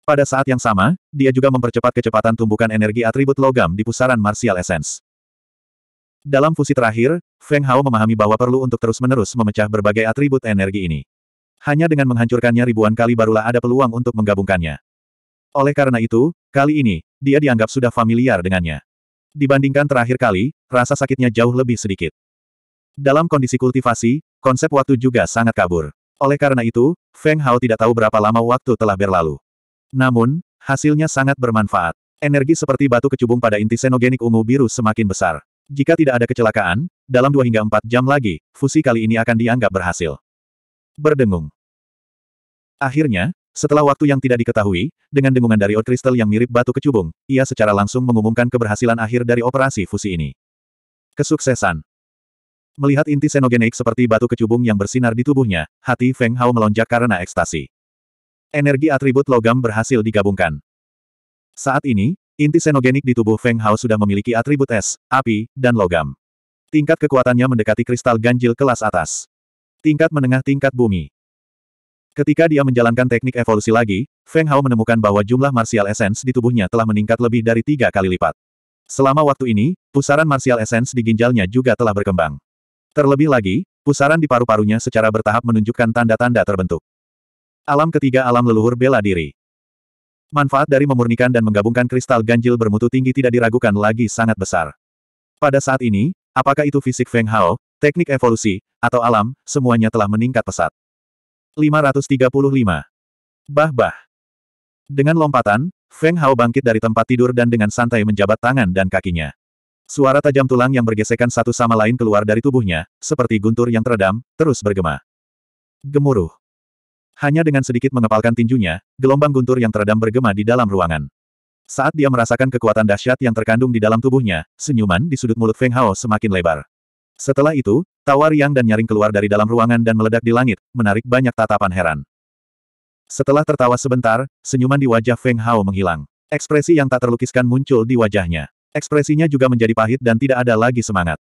Pada saat yang sama, dia juga mempercepat kecepatan tumbukan energi atribut logam di pusaran martial essence. Dalam fusi terakhir, Feng Hao memahami bahwa perlu untuk terus-menerus memecah berbagai atribut energi ini. Hanya dengan menghancurkannya ribuan kali barulah ada peluang untuk menggabungkannya. Oleh karena itu, kali ini, dia dianggap sudah familiar dengannya. Dibandingkan terakhir kali, rasa sakitnya jauh lebih sedikit. Dalam kondisi kultivasi, konsep waktu juga sangat kabur. Oleh karena itu, Feng Hao tidak tahu berapa lama waktu telah berlalu. Namun, hasilnya sangat bermanfaat. Energi seperti batu kecubung pada inti senogenik ungu biru semakin besar. Jika tidak ada kecelakaan, dalam dua hingga empat jam lagi, fusi kali ini akan dianggap berhasil berdengung. Akhirnya, setelah waktu yang tidak diketahui, dengan dengungan dari od yang mirip batu kecubung, ia secara langsung mengumumkan keberhasilan akhir dari operasi fusi ini. Kesuksesan. Melihat inti senogenik seperti batu kecubung yang bersinar di tubuhnya, hati Feng Hao melonjak karena ekstasi. Energi atribut logam berhasil digabungkan. Saat ini, inti senogenik di tubuh Feng Hao sudah memiliki atribut es, api, dan logam. Tingkat kekuatannya mendekati kristal ganjil kelas atas. Tingkat menengah tingkat bumi. Ketika dia menjalankan teknik evolusi lagi, Feng Hao menemukan bahwa jumlah martial essence di tubuhnya telah meningkat lebih dari tiga kali lipat. Selama waktu ini, pusaran martial essence di ginjalnya juga telah berkembang. Terlebih lagi, pusaran di paru-parunya secara bertahap menunjukkan tanda-tanda terbentuk. Alam ketiga alam leluhur bela diri. Manfaat dari memurnikan dan menggabungkan kristal ganjil bermutu tinggi tidak diragukan lagi sangat besar. Pada saat ini, apakah itu fisik Feng Hao, Teknik evolusi, atau alam, semuanya telah meningkat pesat. 535. Bah-bah. Dengan lompatan, Feng Hao bangkit dari tempat tidur dan dengan santai menjabat tangan dan kakinya. Suara tajam tulang yang bergesekan satu sama lain keluar dari tubuhnya, seperti guntur yang teredam, terus bergema. Gemuruh. Hanya dengan sedikit mengepalkan tinjunya, gelombang guntur yang teredam bergema di dalam ruangan. Saat dia merasakan kekuatan dahsyat yang terkandung di dalam tubuhnya, senyuman di sudut mulut Feng Hao semakin lebar. Setelah itu, tawar yang dan nyaring keluar dari dalam ruangan dan meledak di langit, menarik banyak tatapan heran. Setelah tertawa sebentar, senyuman di wajah Feng Hao menghilang. Ekspresi yang tak terlukiskan muncul di wajahnya. Ekspresinya juga menjadi pahit dan tidak ada lagi semangat.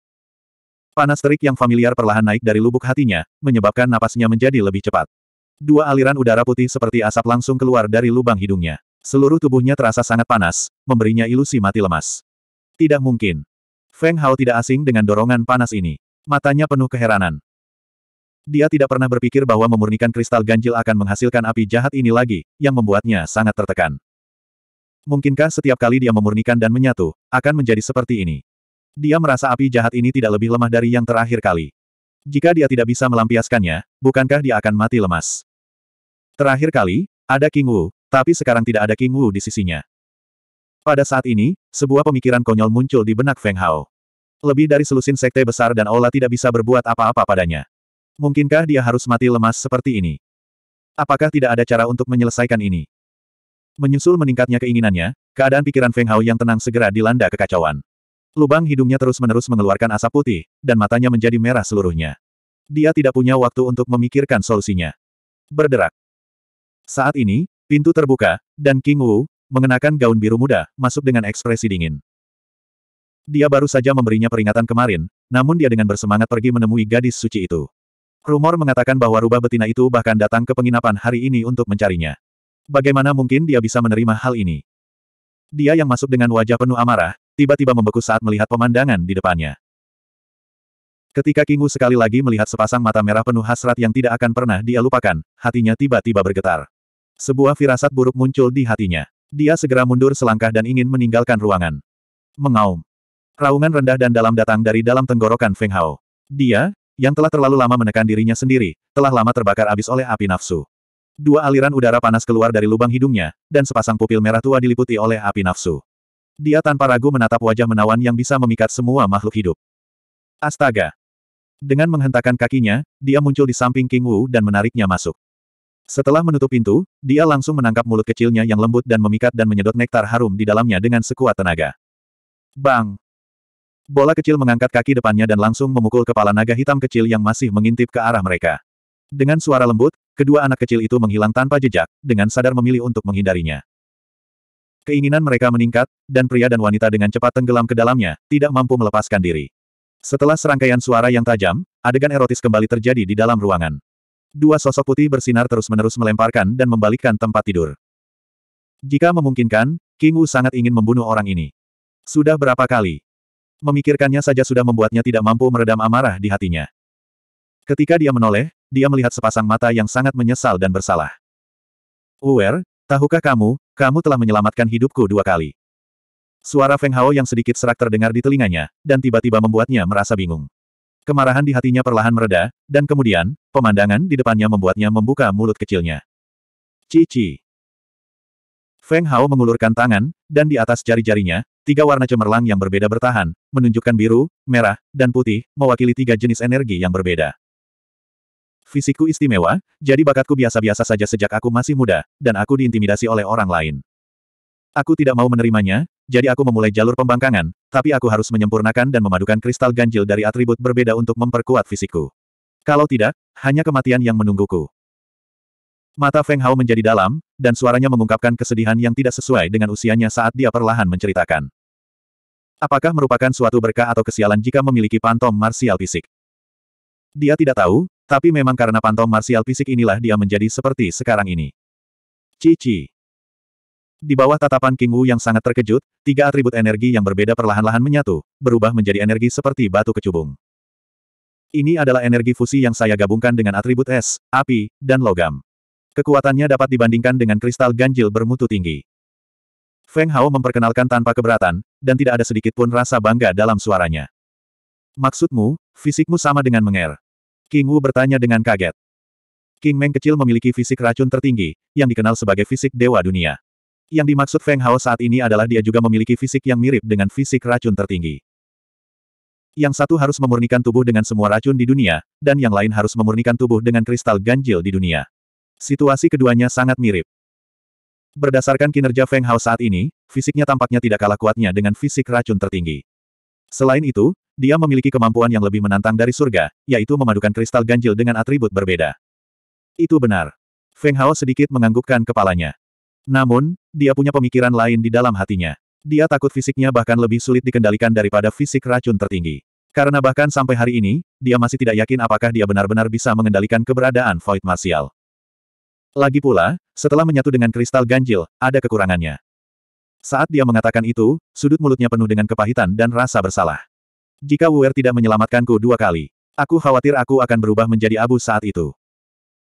Panas terik yang familiar perlahan naik dari lubuk hatinya, menyebabkan napasnya menjadi lebih cepat. Dua aliran udara putih seperti asap langsung keluar dari lubang hidungnya. Seluruh tubuhnya terasa sangat panas, memberinya ilusi mati lemas. Tidak mungkin. Feng Hao tidak asing dengan dorongan panas ini. Matanya penuh keheranan. Dia tidak pernah berpikir bahwa memurnikan kristal ganjil akan menghasilkan api jahat ini lagi, yang membuatnya sangat tertekan. Mungkinkah setiap kali dia memurnikan dan menyatu, akan menjadi seperti ini? Dia merasa api jahat ini tidak lebih lemah dari yang terakhir kali. Jika dia tidak bisa melampiaskannya, bukankah dia akan mati lemas? Terakhir kali, ada King Wu, tapi sekarang tidak ada King Wu di sisinya. Pada saat ini, sebuah pemikiran konyol muncul di benak Feng Hao. Lebih dari selusin sekte besar dan Ola tidak bisa berbuat apa-apa padanya. Mungkinkah dia harus mati lemas seperti ini? Apakah tidak ada cara untuk menyelesaikan ini? Menyusul meningkatnya keinginannya, keadaan pikiran Feng Hao yang tenang segera dilanda kekacauan. Lubang hidungnya terus-menerus mengeluarkan asap putih, dan matanya menjadi merah seluruhnya. Dia tidak punya waktu untuk memikirkan solusinya. Berderak. Saat ini, pintu terbuka, dan King Wu, mengenakan gaun biru muda, masuk dengan ekspresi dingin. Dia baru saja memberinya peringatan kemarin, namun dia dengan bersemangat pergi menemui gadis suci itu. Rumor mengatakan bahwa rubah betina itu bahkan datang ke penginapan hari ini untuk mencarinya. Bagaimana mungkin dia bisa menerima hal ini? Dia yang masuk dengan wajah penuh amarah, tiba-tiba membeku saat melihat pemandangan di depannya. Ketika Kingu sekali lagi melihat sepasang mata merah penuh hasrat yang tidak akan pernah dia lupakan, hatinya tiba-tiba bergetar. Sebuah firasat buruk muncul di hatinya. Dia segera mundur selangkah dan ingin meninggalkan ruangan. Mengaum. Raungan rendah dan dalam datang dari dalam tenggorokan Feng Hao. Dia, yang telah terlalu lama menekan dirinya sendiri, telah lama terbakar abis oleh api nafsu. Dua aliran udara panas keluar dari lubang hidungnya, dan sepasang pupil merah tua diliputi oleh api nafsu. Dia tanpa ragu menatap wajah menawan yang bisa memikat semua makhluk hidup. Astaga! Dengan menghentakkan kakinya, dia muncul di samping King Wu dan menariknya masuk. Setelah menutup pintu, dia langsung menangkap mulut kecilnya yang lembut dan memikat dan menyedot nektar harum di dalamnya dengan sekuat tenaga. Bang! Bola kecil mengangkat kaki depannya dan langsung memukul kepala naga hitam kecil yang masih mengintip ke arah mereka. Dengan suara lembut, kedua anak kecil itu menghilang tanpa jejak, dengan sadar memilih untuk menghindarinya. Keinginan mereka meningkat, dan pria dan wanita dengan cepat tenggelam ke dalamnya, tidak mampu melepaskan diri. Setelah serangkaian suara yang tajam, adegan erotis kembali terjadi di dalam ruangan. Dua sosok putih bersinar terus-menerus melemparkan dan membalikkan tempat tidur. Jika memungkinkan, King Wu sangat ingin membunuh orang ini. Sudah berapa kali? Memikirkannya saja sudah membuatnya tidak mampu meredam amarah di hatinya. Ketika dia menoleh, dia melihat sepasang mata yang sangat menyesal dan bersalah. Uwer, tahukah kamu, kamu telah menyelamatkan hidupku dua kali. Suara Feng Hao yang sedikit serak terdengar di telinganya, dan tiba-tiba membuatnya merasa bingung. Kemarahan di hatinya perlahan mereda, dan kemudian, pemandangan di depannya membuatnya membuka mulut kecilnya. Cici. Feng Hao mengulurkan tangan, dan di atas jari-jarinya, tiga warna cemerlang yang berbeda bertahan, menunjukkan biru, merah, dan putih, mewakili tiga jenis energi yang berbeda. Fisikku istimewa, jadi bakatku biasa-biasa saja sejak aku masih muda, dan aku diintimidasi oleh orang lain. Aku tidak mau menerimanya, jadi aku memulai jalur pembangkangan, tapi aku harus menyempurnakan dan memadukan kristal ganjil dari atribut berbeda untuk memperkuat fisikku. Kalau tidak, hanya kematian yang menungguku. Mata Feng Hao menjadi dalam, dan suaranya mengungkapkan kesedihan yang tidak sesuai dengan usianya saat dia perlahan menceritakan. Apakah merupakan suatu berkah atau kesialan jika memiliki pantom marsial fisik? Dia tidak tahu, tapi memang karena pantom marsial fisik inilah dia menjadi seperti sekarang ini. Cici. Di bawah tatapan King Wu yang sangat terkejut, tiga atribut energi yang berbeda perlahan-lahan menyatu, berubah menjadi energi seperti batu kecubung. Ini adalah energi fusi yang saya gabungkan dengan atribut es, api, dan logam. Kekuatannya dapat dibandingkan dengan kristal ganjil bermutu tinggi. Feng Hao memperkenalkan tanpa keberatan, dan tidak ada sedikit pun rasa bangga dalam suaranya. Maksudmu, fisikmu sama dengan Menger? King Wu bertanya dengan kaget. King Meng kecil memiliki fisik racun tertinggi, yang dikenal sebagai fisik dewa dunia. Yang dimaksud Feng Hao saat ini adalah dia juga memiliki fisik yang mirip dengan fisik racun tertinggi. Yang satu harus memurnikan tubuh dengan semua racun di dunia, dan yang lain harus memurnikan tubuh dengan kristal ganjil di dunia. Situasi keduanya sangat mirip. Berdasarkan kinerja Feng Hao saat ini, fisiknya tampaknya tidak kalah kuatnya dengan fisik racun tertinggi. Selain itu, dia memiliki kemampuan yang lebih menantang dari surga, yaitu memadukan kristal ganjil dengan atribut berbeda. Itu benar. Feng Hao sedikit menganggukkan kepalanya. Namun, dia punya pemikiran lain di dalam hatinya. Dia takut fisiknya bahkan lebih sulit dikendalikan daripada fisik racun tertinggi. Karena bahkan sampai hari ini, dia masih tidak yakin apakah dia benar-benar bisa mengendalikan keberadaan Void Martial. Lagi pula, setelah menyatu dengan kristal ganjil, ada kekurangannya. Saat dia mengatakan itu, sudut mulutnya penuh dengan kepahitan dan rasa bersalah. Jika Wuer tidak menyelamatkanku dua kali, aku khawatir aku akan berubah menjadi abu saat itu.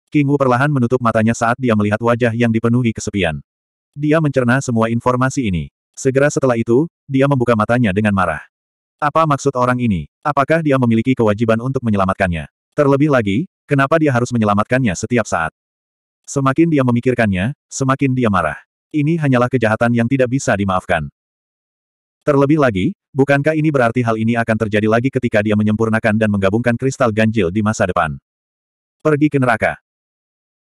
King Wu perlahan menutup matanya saat dia melihat wajah yang dipenuhi kesepian. Dia mencerna semua informasi ini. Segera setelah itu, dia membuka matanya dengan marah. Apa maksud orang ini? Apakah dia memiliki kewajiban untuk menyelamatkannya? Terlebih lagi, kenapa dia harus menyelamatkannya setiap saat? Semakin dia memikirkannya, semakin dia marah. Ini hanyalah kejahatan yang tidak bisa dimaafkan. Terlebih lagi, bukankah ini berarti hal ini akan terjadi lagi ketika dia menyempurnakan dan menggabungkan kristal ganjil di masa depan? Pergi ke neraka.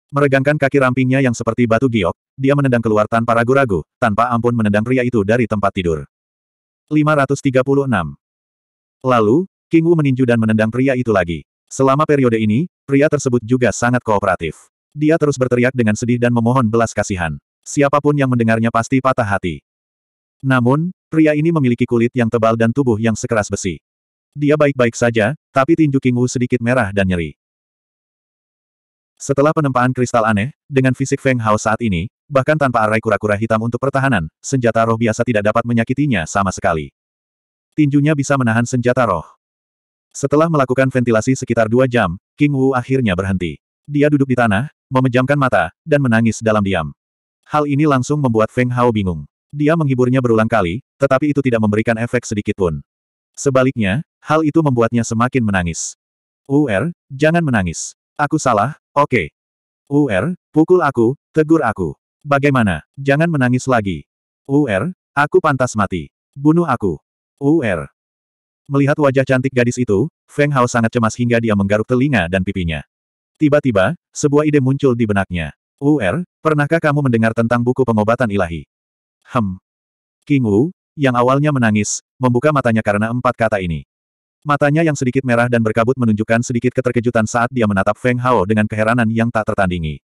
Meregangkan kaki rampingnya yang seperti batu giok, dia menendang keluar tanpa ragu-ragu, tanpa ampun menendang pria itu dari tempat tidur. 536. Lalu, King Wu meninju dan menendang pria itu lagi. Selama periode ini, pria tersebut juga sangat kooperatif. Dia terus berteriak dengan sedih dan memohon belas kasihan. Siapapun yang mendengarnya pasti patah hati. Namun, pria ini memiliki kulit yang tebal dan tubuh yang sekeras besi. Dia baik-baik saja, tapi tinju King Wu sedikit merah dan nyeri. Setelah penempaan kristal aneh, dengan fisik Feng Hao saat ini, bahkan tanpa arai kura-kura hitam untuk pertahanan, senjata roh biasa tidak dapat menyakitinya sama sekali. Tinjunya bisa menahan senjata roh. Setelah melakukan ventilasi sekitar dua jam, King Wu akhirnya berhenti. Dia duduk di tanah, memejamkan mata, dan menangis dalam diam. Hal ini langsung membuat Feng Hao bingung. Dia menghiburnya berulang kali, tetapi itu tidak memberikan efek sedikit pun. Sebaliknya, hal itu membuatnya semakin menangis. Wu Er, jangan menangis. Aku salah, oke. Okay. UR, pukul aku, tegur aku. Bagaimana? Jangan menangis lagi. UR, aku pantas mati. Bunuh aku. UR. Melihat wajah cantik gadis itu, Feng Hao sangat cemas hingga dia menggaruk telinga dan pipinya. Tiba-tiba, sebuah ide muncul di benaknya. UR, pernahkah kamu mendengar tentang buku pengobatan ilahi? Hem. King Wu, yang awalnya menangis, membuka matanya karena empat kata ini. Matanya yang sedikit merah dan berkabut menunjukkan sedikit keterkejutan saat dia menatap Feng Hao dengan keheranan yang tak tertandingi.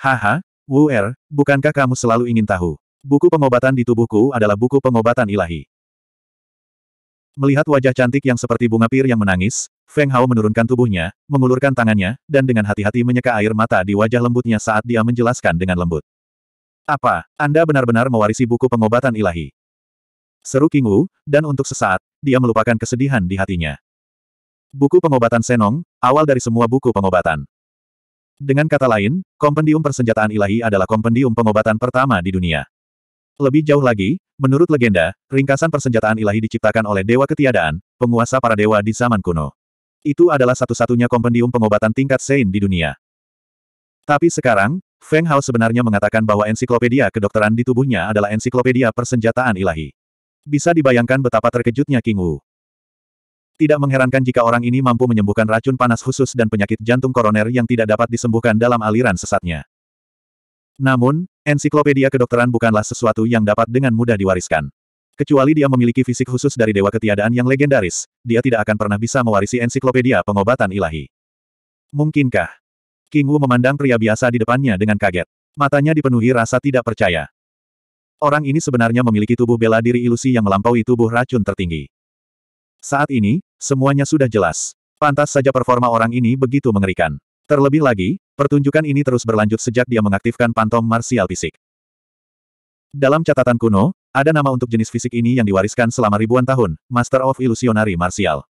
Haha, Wu Er, bukankah kamu selalu ingin tahu? Buku pengobatan di tubuhku adalah buku pengobatan ilahi. Melihat wajah cantik yang seperti bunga pir yang menangis, Feng Hao menurunkan tubuhnya, mengulurkan tangannya, dan dengan hati-hati menyeka air mata di wajah lembutnya saat dia menjelaskan dengan lembut. Apa, Anda benar-benar mewarisi buku pengobatan ilahi? Seru King Wu, dan untuk sesaat, dia melupakan kesedihan di hatinya. Buku pengobatan Senong, awal dari semua buku pengobatan. Dengan kata lain, kompendium persenjataan ilahi adalah kompendium pengobatan pertama di dunia. Lebih jauh lagi, menurut legenda, ringkasan persenjataan ilahi diciptakan oleh dewa ketiadaan, penguasa para dewa di zaman kuno. Itu adalah satu-satunya kompendium pengobatan tingkat Sein di dunia. Tapi sekarang, Feng Hao sebenarnya mengatakan bahwa ensiklopedia kedokteran di tubuhnya adalah ensiklopedia persenjataan ilahi. Bisa dibayangkan betapa terkejutnya King Wu. Tidak mengherankan jika orang ini mampu menyembuhkan racun panas khusus dan penyakit jantung koroner yang tidak dapat disembuhkan dalam aliran sesatnya. Namun, ensiklopedia kedokteran bukanlah sesuatu yang dapat dengan mudah diwariskan. Kecuali dia memiliki fisik khusus dari dewa ketiadaan yang legendaris, dia tidak akan pernah bisa mewarisi ensiklopedia pengobatan ilahi. Mungkinkah? King Wu memandang pria biasa di depannya dengan kaget. Matanya dipenuhi rasa tidak percaya. Orang ini sebenarnya memiliki tubuh bela diri ilusi yang melampaui tubuh racun tertinggi. Saat ini, semuanya sudah jelas. Pantas saja performa orang ini begitu mengerikan. Terlebih lagi, pertunjukan ini terus berlanjut sejak dia mengaktifkan pantom marsial fisik. Dalam catatan kuno, ada nama untuk jenis fisik ini yang diwariskan selama ribuan tahun, Master of Illusionary Martial.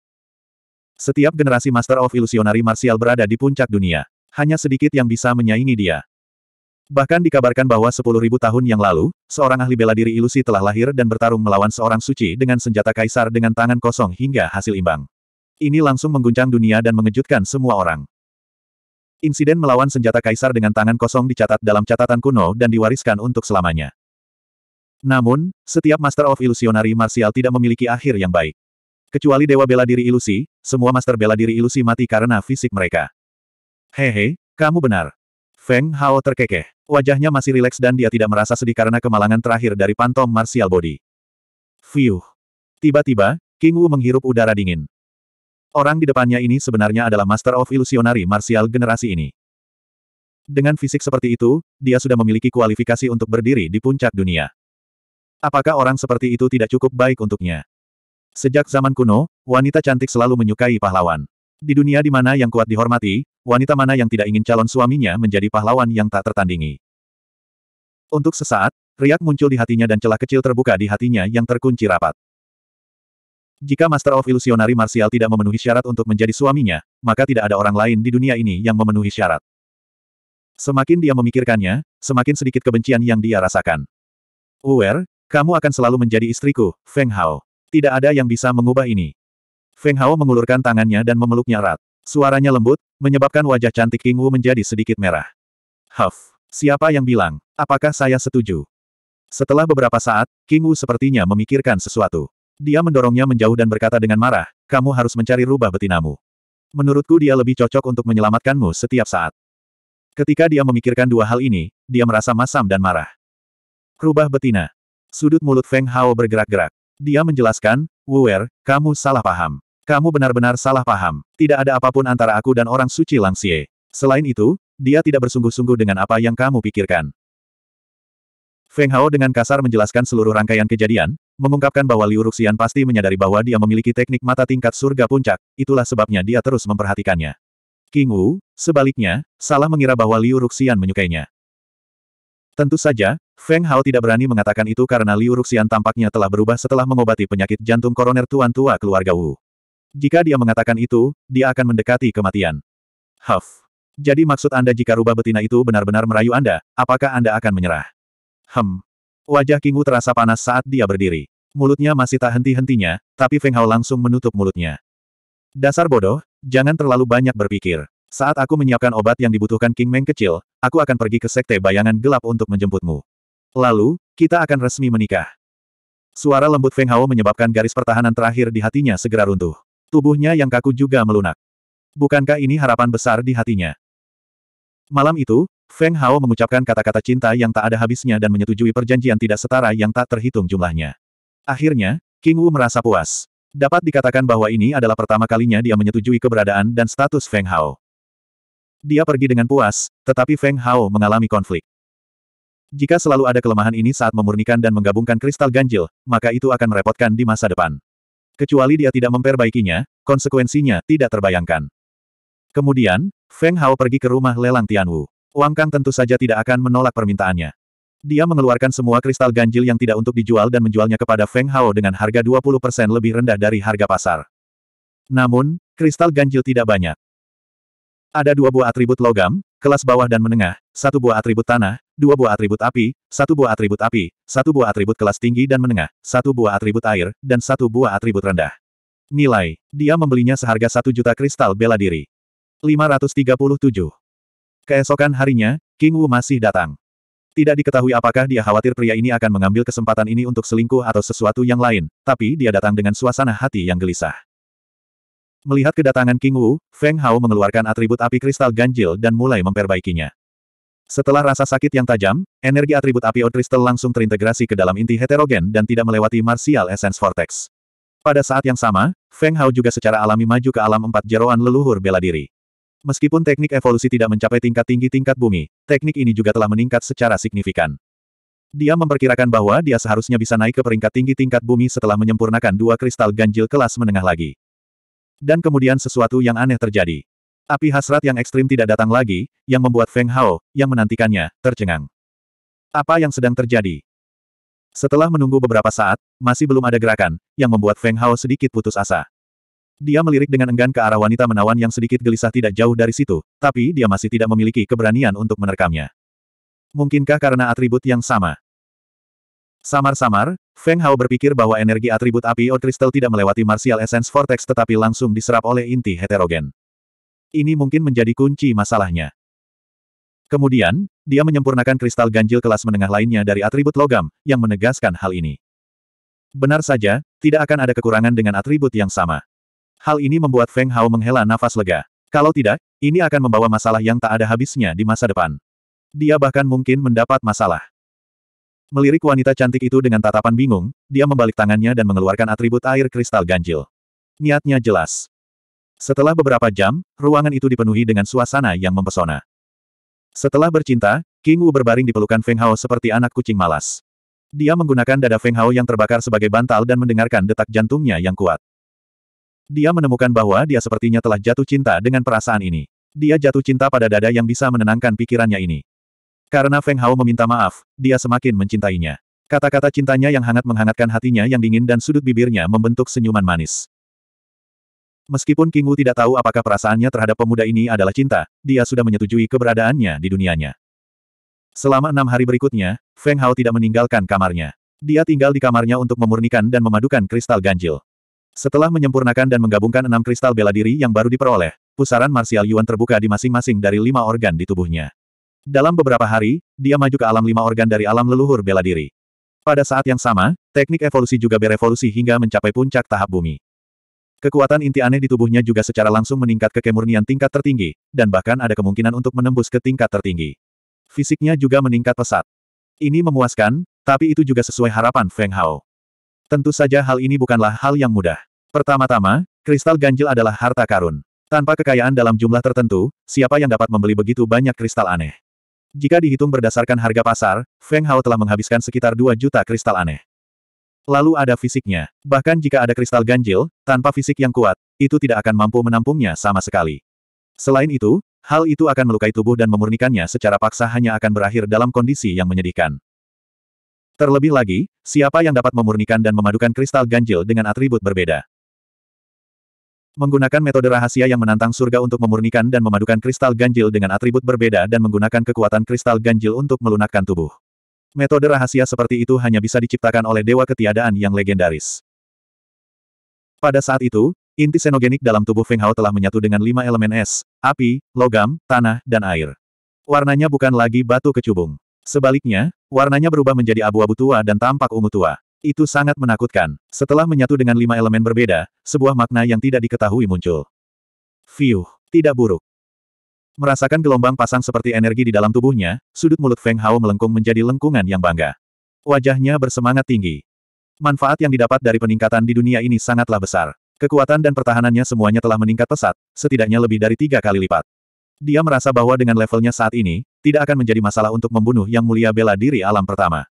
Setiap generasi Master of Illusionary Martial berada di puncak dunia. Hanya sedikit yang bisa menyaingi dia. Bahkan dikabarkan bahwa 10.000 tahun yang lalu, seorang ahli bela diri ilusi telah lahir dan bertarung melawan seorang suci dengan senjata kaisar dengan tangan kosong hingga hasil imbang. Ini langsung mengguncang dunia dan mengejutkan semua orang. Insiden melawan senjata kaisar dengan tangan kosong dicatat dalam catatan kuno dan diwariskan untuk selamanya. Namun, setiap Master of Illusionary Martial tidak memiliki akhir yang baik. Kecuali Dewa Bela Diri Ilusi, semua Master Bela Diri Ilusi mati karena fisik mereka. Hehe, kamu benar. Feng Hao terkekeh. Wajahnya masih rileks dan dia tidak merasa sedih karena kemalangan terakhir dari pantom martial body. Fiuh. Tiba-tiba, King Wu menghirup udara dingin. Orang di depannya ini sebenarnya adalah Master of Illusionary Martial generasi ini. Dengan fisik seperti itu, dia sudah memiliki kualifikasi untuk berdiri di puncak dunia. Apakah orang seperti itu tidak cukup baik untuknya? Sejak zaman kuno, wanita cantik selalu menyukai pahlawan. Di dunia di mana yang kuat dihormati, wanita mana yang tidak ingin calon suaminya menjadi pahlawan yang tak tertandingi. Untuk sesaat, riak muncul di hatinya dan celah kecil terbuka di hatinya yang terkunci rapat. Jika Master of Illusionary Martial tidak memenuhi syarat untuk menjadi suaminya, maka tidak ada orang lain di dunia ini yang memenuhi syarat. Semakin dia memikirkannya, semakin sedikit kebencian yang dia rasakan. Uwer, kamu akan selalu menjadi istriku, Feng Hao. Tidak ada yang bisa mengubah ini. Feng Hao mengulurkan tangannya dan memeluknya erat. Suaranya lembut, menyebabkan wajah cantik King Wu menjadi sedikit merah. Huff, siapa yang bilang, apakah saya setuju? Setelah beberapa saat, King Wu sepertinya memikirkan sesuatu. Dia mendorongnya menjauh dan berkata dengan marah, kamu harus mencari rubah betinamu. Menurutku dia lebih cocok untuk menyelamatkanmu setiap saat. Ketika dia memikirkan dua hal ini, dia merasa masam dan marah. Rubah betina. Sudut mulut Feng Hao bergerak-gerak. Dia menjelaskan, Wuer, kamu salah paham. Kamu benar-benar salah paham. Tidak ada apapun antara aku dan orang suci Langsie. Selain itu, dia tidak bersungguh-sungguh dengan apa yang kamu pikirkan. Feng Hao dengan kasar menjelaskan seluruh rangkaian kejadian, mengungkapkan bahwa Liu Ruxian pasti menyadari bahwa dia memiliki teknik mata tingkat surga puncak, itulah sebabnya dia terus memperhatikannya. King Wu, sebaliknya, salah mengira bahwa Liu Ruxian menyukainya. Tentu saja, Feng Hao tidak berani mengatakan itu karena Liu Ruxian tampaknya telah berubah setelah mengobati penyakit jantung koroner tuan tua keluarga Wu. Jika dia mengatakan itu, dia akan mendekati kematian. Huff. Jadi maksud Anda jika rubah betina itu benar-benar merayu Anda, apakah Anda akan menyerah? Hem. Wajah Kingu terasa panas saat dia berdiri. Mulutnya masih tak henti-hentinya, tapi Feng Hao langsung menutup mulutnya. Dasar bodoh, jangan terlalu banyak berpikir. Saat aku menyiapkan obat yang dibutuhkan King Meng kecil, aku akan pergi ke sekte bayangan gelap untuk menjemputmu. Lalu, kita akan resmi menikah. Suara lembut Feng Hao menyebabkan garis pertahanan terakhir di hatinya segera runtuh. Tubuhnya yang kaku juga melunak. Bukankah ini harapan besar di hatinya? Malam itu, Feng Hao mengucapkan kata-kata cinta yang tak ada habisnya dan menyetujui perjanjian tidak setara yang tak terhitung jumlahnya. Akhirnya, King Wu merasa puas. Dapat dikatakan bahwa ini adalah pertama kalinya dia menyetujui keberadaan dan status Feng Hao. Dia pergi dengan puas, tetapi Feng Hao mengalami konflik. Jika selalu ada kelemahan ini saat memurnikan dan menggabungkan kristal ganjil, maka itu akan merepotkan di masa depan. Kecuali dia tidak memperbaikinya, konsekuensinya tidak terbayangkan. Kemudian, Feng Hao pergi ke rumah lelang Tianwu. Wang Kang tentu saja tidak akan menolak permintaannya. Dia mengeluarkan semua kristal ganjil yang tidak untuk dijual dan menjualnya kepada Feng Hao dengan harga 20% lebih rendah dari harga pasar. Namun, kristal ganjil tidak banyak. Ada dua buah atribut logam, kelas bawah dan menengah, satu buah atribut tanah, dua buah atribut api, satu buah atribut api, satu buah atribut kelas tinggi dan menengah, satu buah atribut air, dan satu buah atribut rendah. Nilai, dia membelinya seharga satu juta kristal bela diri. 537. Keesokan harinya, King Wu masih datang. Tidak diketahui apakah dia khawatir pria ini akan mengambil kesempatan ini untuk selingkuh atau sesuatu yang lain, tapi dia datang dengan suasana hati yang gelisah. Melihat kedatangan King Wu, Feng Hao mengeluarkan atribut api kristal ganjil dan mulai memperbaikinya. Setelah rasa sakit yang tajam, energi atribut api od kristal langsung terintegrasi ke dalam inti heterogen dan tidak melewati martial essence vortex. Pada saat yang sama, Feng Hao juga secara alami maju ke alam empat jeroan leluhur bela diri. Meskipun teknik evolusi tidak mencapai tingkat tinggi tingkat bumi, teknik ini juga telah meningkat secara signifikan. Dia memperkirakan bahwa dia seharusnya bisa naik ke peringkat tinggi tingkat bumi setelah menyempurnakan dua kristal ganjil kelas menengah lagi. Dan kemudian sesuatu yang aneh terjadi. Api hasrat yang ekstrim tidak datang lagi, yang membuat Feng Hao, yang menantikannya, tercengang. Apa yang sedang terjadi? Setelah menunggu beberapa saat, masih belum ada gerakan, yang membuat Feng Hao sedikit putus asa. Dia melirik dengan enggan ke arah wanita menawan yang sedikit gelisah tidak jauh dari situ, tapi dia masih tidak memiliki keberanian untuk menerkamnya. Mungkinkah karena atribut yang sama? Samar-samar, Feng Hao berpikir bahwa energi atribut api O Crystal tidak melewati Martial Essence Vortex tetapi langsung diserap oleh inti heterogen. Ini mungkin menjadi kunci masalahnya. Kemudian, dia menyempurnakan kristal ganjil kelas menengah lainnya dari atribut logam, yang menegaskan hal ini. Benar saja, tidak akan ada kekurangan dengan atribut yang sama. Hal ini membuat Feng Hao menghela nafas lega. Kalau tidak, ini akan membawa masalah yang tak ada habisnya di masa depan. Dia bahkan mungkin mendapat masalah. Melirik wanita cantik itu dengan tatapan bingung, dia membalik tangannya dan mengeluarkan atribut air kristal ganjil. Niatnya jelas. Setelah beberapa jam, ruangan itu dipenuhi dengan suasana yang mempesona. Setelah bercinta, King Wu berbaring di pelukan Feng Hao seperti anak kucing malas. Dia menggunakan dada Feng Hao yang terbakar sebagai bantal dan mendengarkan detak jantungnya yang kuat. Dia menemukan bahwa dia sepertinya telah jatuh cinta dengan perasaan ini. Dia jatuh cinta pada dada yang bisa menenangkan pikirannya ini. Karena Feng Hao meminta maaf, dia semakin mencintainya. Kata-kata cintanya yang hangat menghangatkan hatinya yang dingin dan sudut bibirnya membentuk senyuman manis. Meskipun King Wu tidak tahu apakah perasaannya terhadap pemuda ini adalah cinta, dia sudah menyetujui keberadaannya di dunianya. Selama enam hari berikutnya, Feng Hao tidak meninggalkan kamarnya. Dia tinggal di kamarnya untuk memurnikan dan memadukan kristal ganjil. Setelah menyempurnakan dan menggabungkan enam kristal bela diri yang baru diperoleh, pusaran martial Yuan terbuka di masing-masing dari lima organ di tubuhnya. Dalam beberapa hari, dia maju ke alam lima organ dari alam leluhur bela diri. Pada saat yang sama, teknik evolusi juga berevolusi hingga mencapai puncak tahap bumi. Kekuatan inti aneh di tubuhnya juga secara langsung meningkat ke kemurnian tingkat tertinggi, dan bahkan ada kemungkinan untuk menembus ke tingkat tertinggi. Fisiknya juga meningkat pesat. Ini memuaskan, tapi itu juga sesuai harapan Feng Hao. Tentu saja hal ini bukanlah hal yang mudah. Pertama-tama, kristal ganjil adalah harta karun. Tanpa kekayaan dalam jumlah tertentu, siapa yang dapat membeli begitu banyak kristal aneh? Jika dihitung berdasarkan harga pasar, Feng Hao telah menghabiskan sekitar 2 juta kristal aneh. Lalu ada fisiknya. Bahkan jika ada kristal ganjil, tanpa fisik yang kuat, itu tidak akan mampu menampungnya sama sekali. Selain itu, hal itu akan melukai tubuh dan memurnikannya secara paksa hanya akan berakhir dalam kondisi yang menyedihkan. Terlebih lagi, siapa yang dapat memurnikan dan memadukan kristal ganjil dengan atribut berbeda? Menggunakan metode rahasia yang menantang surga untuk memurnikan dan memadukan kristal ganjil dengan atribut berbeda dan menggunakan kekuatan kristal ganjil untuk melunakkan tubuh. Metode rahasia seperti itu hanya bisa diciptakan oleh dewa ketiadaan yang legendaris. Pada saat itu, inti senogenik dalam tubuh Feng Hao telah menyatu dengan lima elemen es, api, logam, tanah, dan air. Warnanya bukan lagi batu kecubung. Sebaliknya, warnanya berubah menjadi abu-abu tua dan tampak ungu tua. Itu sangat menakutkan. Setelah menyatu dengan lima elemen berbeda, sebuah makna yang tidak diketahui muncul. Fiuh, tidak buruk. Merasakan gelombang pasang seperti energi di dalam tubuhnya, sudut mulut Feng Hao melengkung menjadi lengkungan yang bangga. Wajahnya bersemangat tinggi. Manfaat yang didapat dari peningkatan di dunia ini sangatlah besar. Kekuatan dan pertahanannya semuanya telah meningkat pesat, setidaknya lebih dari tiga kali lipat. Dia merasa bahwa dengan levelnya saat ini, tidak akan menjadi masalah untuk membunuh yang mulia bela diri alam pertama.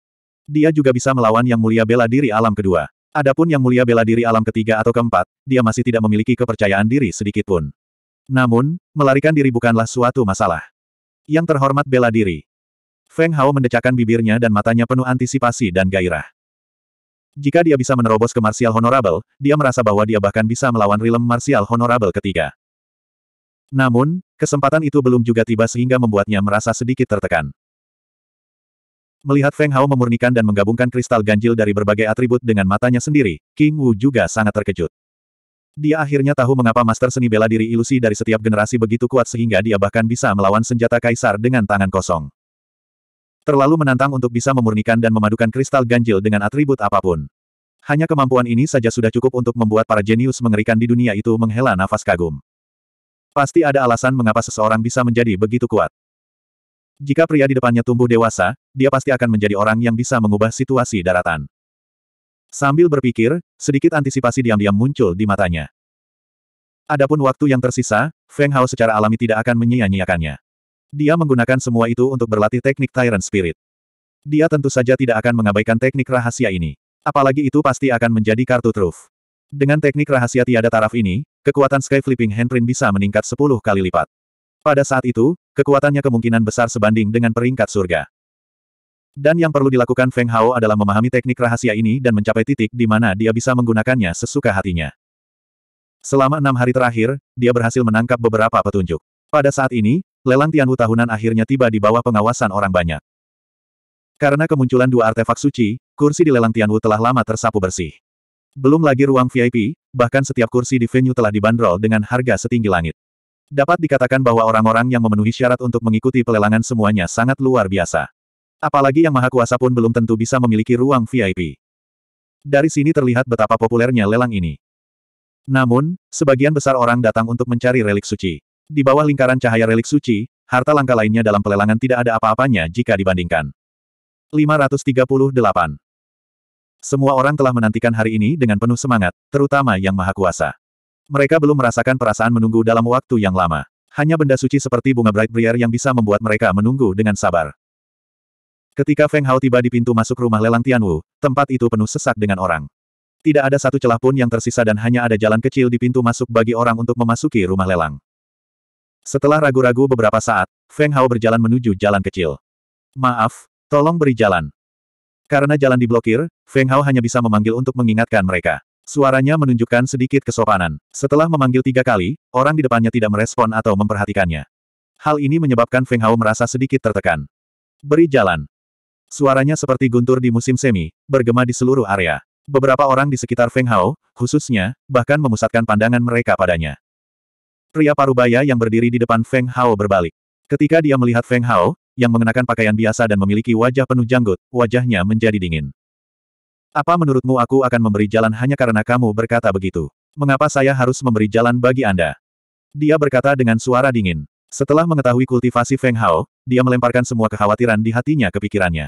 Dia juga bisa melawan Yang Mulia Bela Diri Alam Kedua. Adapun Yang Mulia Bela Diri Alam Ketiga atau Keempat, dia masih tidak memiliki kepercayaan diri sedikitpun. Namun, melarikan diri bukanlah suatu masalah. Yang terhormat bela diri. Feng Hao mendecakkan bibirnya dan matanya penuh antisipasi dan gairah. Jika dia bisa menerobos ke Martial Honorable, dia merasa bahwa dia bahkan bisa melawan Rilem Martial Honorable ketiga. Namun, kesempatan itu belum juga tiba sehingga membuatnya merasa sedikit tertekan. Melihat Feng Hao memurnikan dan menggabungkan kristal ganjil dari berbagai atribut dengan matanya sendiri, King Wu juga sangat terkejut. Dia akhirnya tahu mengapa master seni bela diri ilusi dari setiap generasi begitu kuat sehingga dia bahkan bisa melawan senjata kaisar dengan tangan kosong. Terlalu menantang untuk bisa memurnikan dan memadukan kristal ganjil dengan atribut apapun. Hanya kemampuan ini saja sudah cukup untuk membuat para jenius mengerikan di dunia itu menghela nafas kagum. Pasti ada alasan mengapa seseorang bisa menjadi begitu kuat. Jika pria di depannya tumbuh dewasa, dia pasti akan menjadi orang yang bisa mengubah situasi daratan. Sambil berpikir, sedikit antisipasi diam-diam muncul di matanya. Adapun waktu yang tersisa, Feng Hao secara alami tidak akan menyia-nyiakannya. Dia menggunakan semua itu untuk berlatih teknik Tyrant Spirit. Dia tentu saja tidak akan mengabaikan teknik rahasia ini. Apalagi itu pasti akan menjadi kartu truf. Dengan teknik rahasia tiada taraf ini, kekuatan Sky Flipping Handprint bisa meningkat 10 kali lipat. Pada saat itu, kekuatannya kemungkinan besar sebanding dengan peringkat surga. Dan yang perlu dilakukan Feng Hao adalah memahami teknik rahasia ini dan mencapai titik di mana dia bisa menggunakannya sesuka hatinya. Selama enam hari terakhir, dia berhasil menangkap beberapa petunjuk. Pada saat ini, lelang Tianwu tahunan akhirnya tiba di bawah pengawasan orang banyak. Karena kemunculan dua artefak suci, kursi di lelang Tianwu telah lama tersapu bersih. Belum lagi ruang VIP, bahkan setiap kursi di venue telah dibanderol dengan harga setinggi langit. Dapat dikatakan bahwa orang-orang yang memenuhi syarat untuk mengikuti pelelangan semuanya sangat luar biasa. Apalagi yang maha kuasa pun belum tentu bisa memiliki ruang VIP. Dari sini terlihat betapa populernya lelang ini. Namun, sebagian besar orang datang untuk mencari relik suci. Di bawah lingkaran cahaya relik suci, harta langka lainnya dalam pelelangan tidak ada apa-apanya jika dibandingkan. 538. Semua orang telah menantikan hari ini dengan penuh semangat, terutama yang maha kuasa. Mereka belum merasakan perasaan menunggu dalam waktu yang lama. Hanya benda suci seperti bunga Bright Briar yang bisa membuat mereka menunggu dengan sabar. Ketika Feng Hao tiba di pintu masuk rumah lelang Tianwu, tempat itu penuh sesak dengan orang. Tidak ada satu celah pun yang tersisa dan hanya ada jalan kecil di pintu masuk bagi orang untuk memasuki rumah lelang. Setelah ragu-ragu beberapa saat, Feng Hao berjalan menuju jalan kecil. Maaf, tolong beri jalan. Karena jalan diblokir, Feng Hao hanya bisa memanggil untuk mengingatkan mereka. Suaranya menunjukkan sedikit kesopanan. Setelah memanggil tiga kali, orang di depannya tidak merespon atau memperhatikannya. Hal ini menyebabkan Feng Hao merasa sedikit tertekan. Beri jalan. Suaranya seperti guntur di musim semi, bergema di seluruh area. Beberapa orang di sekitar Feng Hao, khususnya, bahkan memusatkan pandangan mereka padanya. Pria parubaya yang berdiri di depan Feng Hao berbalik. Ketika dia melihat Feng Hao, yang mengenakan pakaian biasa dan memiliki wajah penuh janggut, wajahnya menjadi dingin. Apa menurutmu aku akan memberi jalan hanya karena kamu berkata begitu? Mengapa saya harus memberi jalan bagi Anda? Dia berkata dengan suara dingin. Setelah mengetahui kultivasi Feng Hao, dia melemparkan semua kekhawatiran di hatinya ke pikirannya.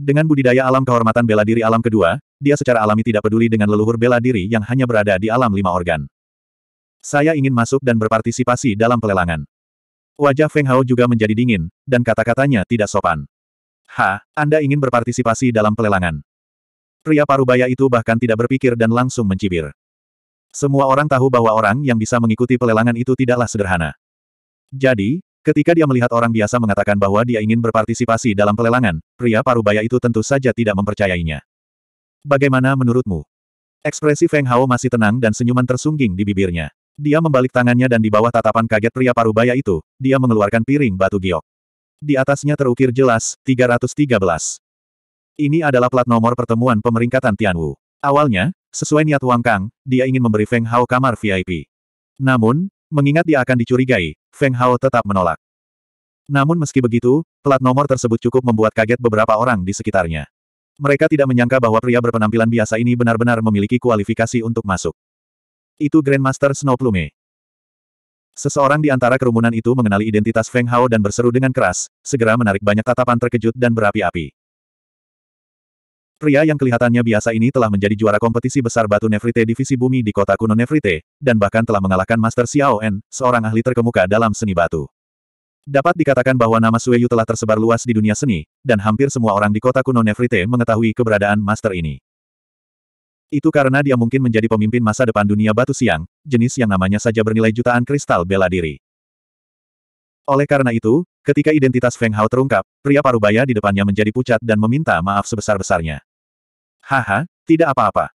Dengan budidaya alam kehormatan bela diri alam kedua, dia secara alami tidak peduli dengan leluhur bela diri yang hanya berada di alam lima organ. Saya ingin masuk dan berpartisipasi dalam pelelangan. Wajah Feng Hao juga menjadi dingin, dan kata-katanya tidak sopan. Ha, Anda ingin berpartisipasi dalam pelelangan. Pria parubaya itu bahkan tidak berpikir dan langsung mencibir. Semua orang tahu bahwa orang yang bisa mengikuti pelelangan itu tidaklah sederhana. Jadi, ketika dia melihat orang biasa mengatakan bahwa dia ingin berpartisipasi dalam pelelangan, pria parubaya itu tentu saja tidak mempercayainya. Bagaimana menurutmu? Ekspresi Feng Hao masih tenang dan senyuman tersungging di bibirnya. Dia membalik tangannya dan di bawah tatapan kaget pria parubaya itu, dia mengeluarkan piring batu giok. Di atasnya terukir jelas, 313. Ini adalah plat nomor pertemuan pemeringkatan Tianwu. Awalnya, sesuai niat Wang Kang, dia ingin memberi Feng Hao kamar VIP. Namun, mengingat dia akan dicurigai, Feng Hao tetap menolak. Namun meski begitu, plat nomor tersebut cukup membuat kaget beberapa orang di sekitarnya. Mereka tidak menyangka bahwa pria berpenampilan biasa ini benar-benar memiliki kualifikasi untuk masuk. Itu Grandmaster Snow Plume. Seseorang di antara kerumunan itu mengenali identitas Feng Hao dan berseru dengan keras, segera menarik banyak tatapan terkejut dan berapi-api. Pria yang kelihatannya biasa ini telah menjadi juara kompetisi besar batu nefrite divisi bumi di kota kuno nefrite, dan bahkan telah mengalahkan Master Xiao En, seorang ahli terkemuka dalam seni batu. Dapat dikatakan bahwa nama Sueyu telah tersebar luas di dunia seni, dan hampir semua orang di kota kuno Nefrite mengetahui keberadaan master ini. Itu karena dia mungkin menjadi pemimpin masa depan dunia batu siang, jenis yang namanya saja bernilai jutaan kristal bela diri. Oleh karena itu, ketika identitas Feng Hao terungkap, pria parubaya di depannya menjadi pucat dan meminta maaf sebesar-besarnya. Haha, tidak apa-apa.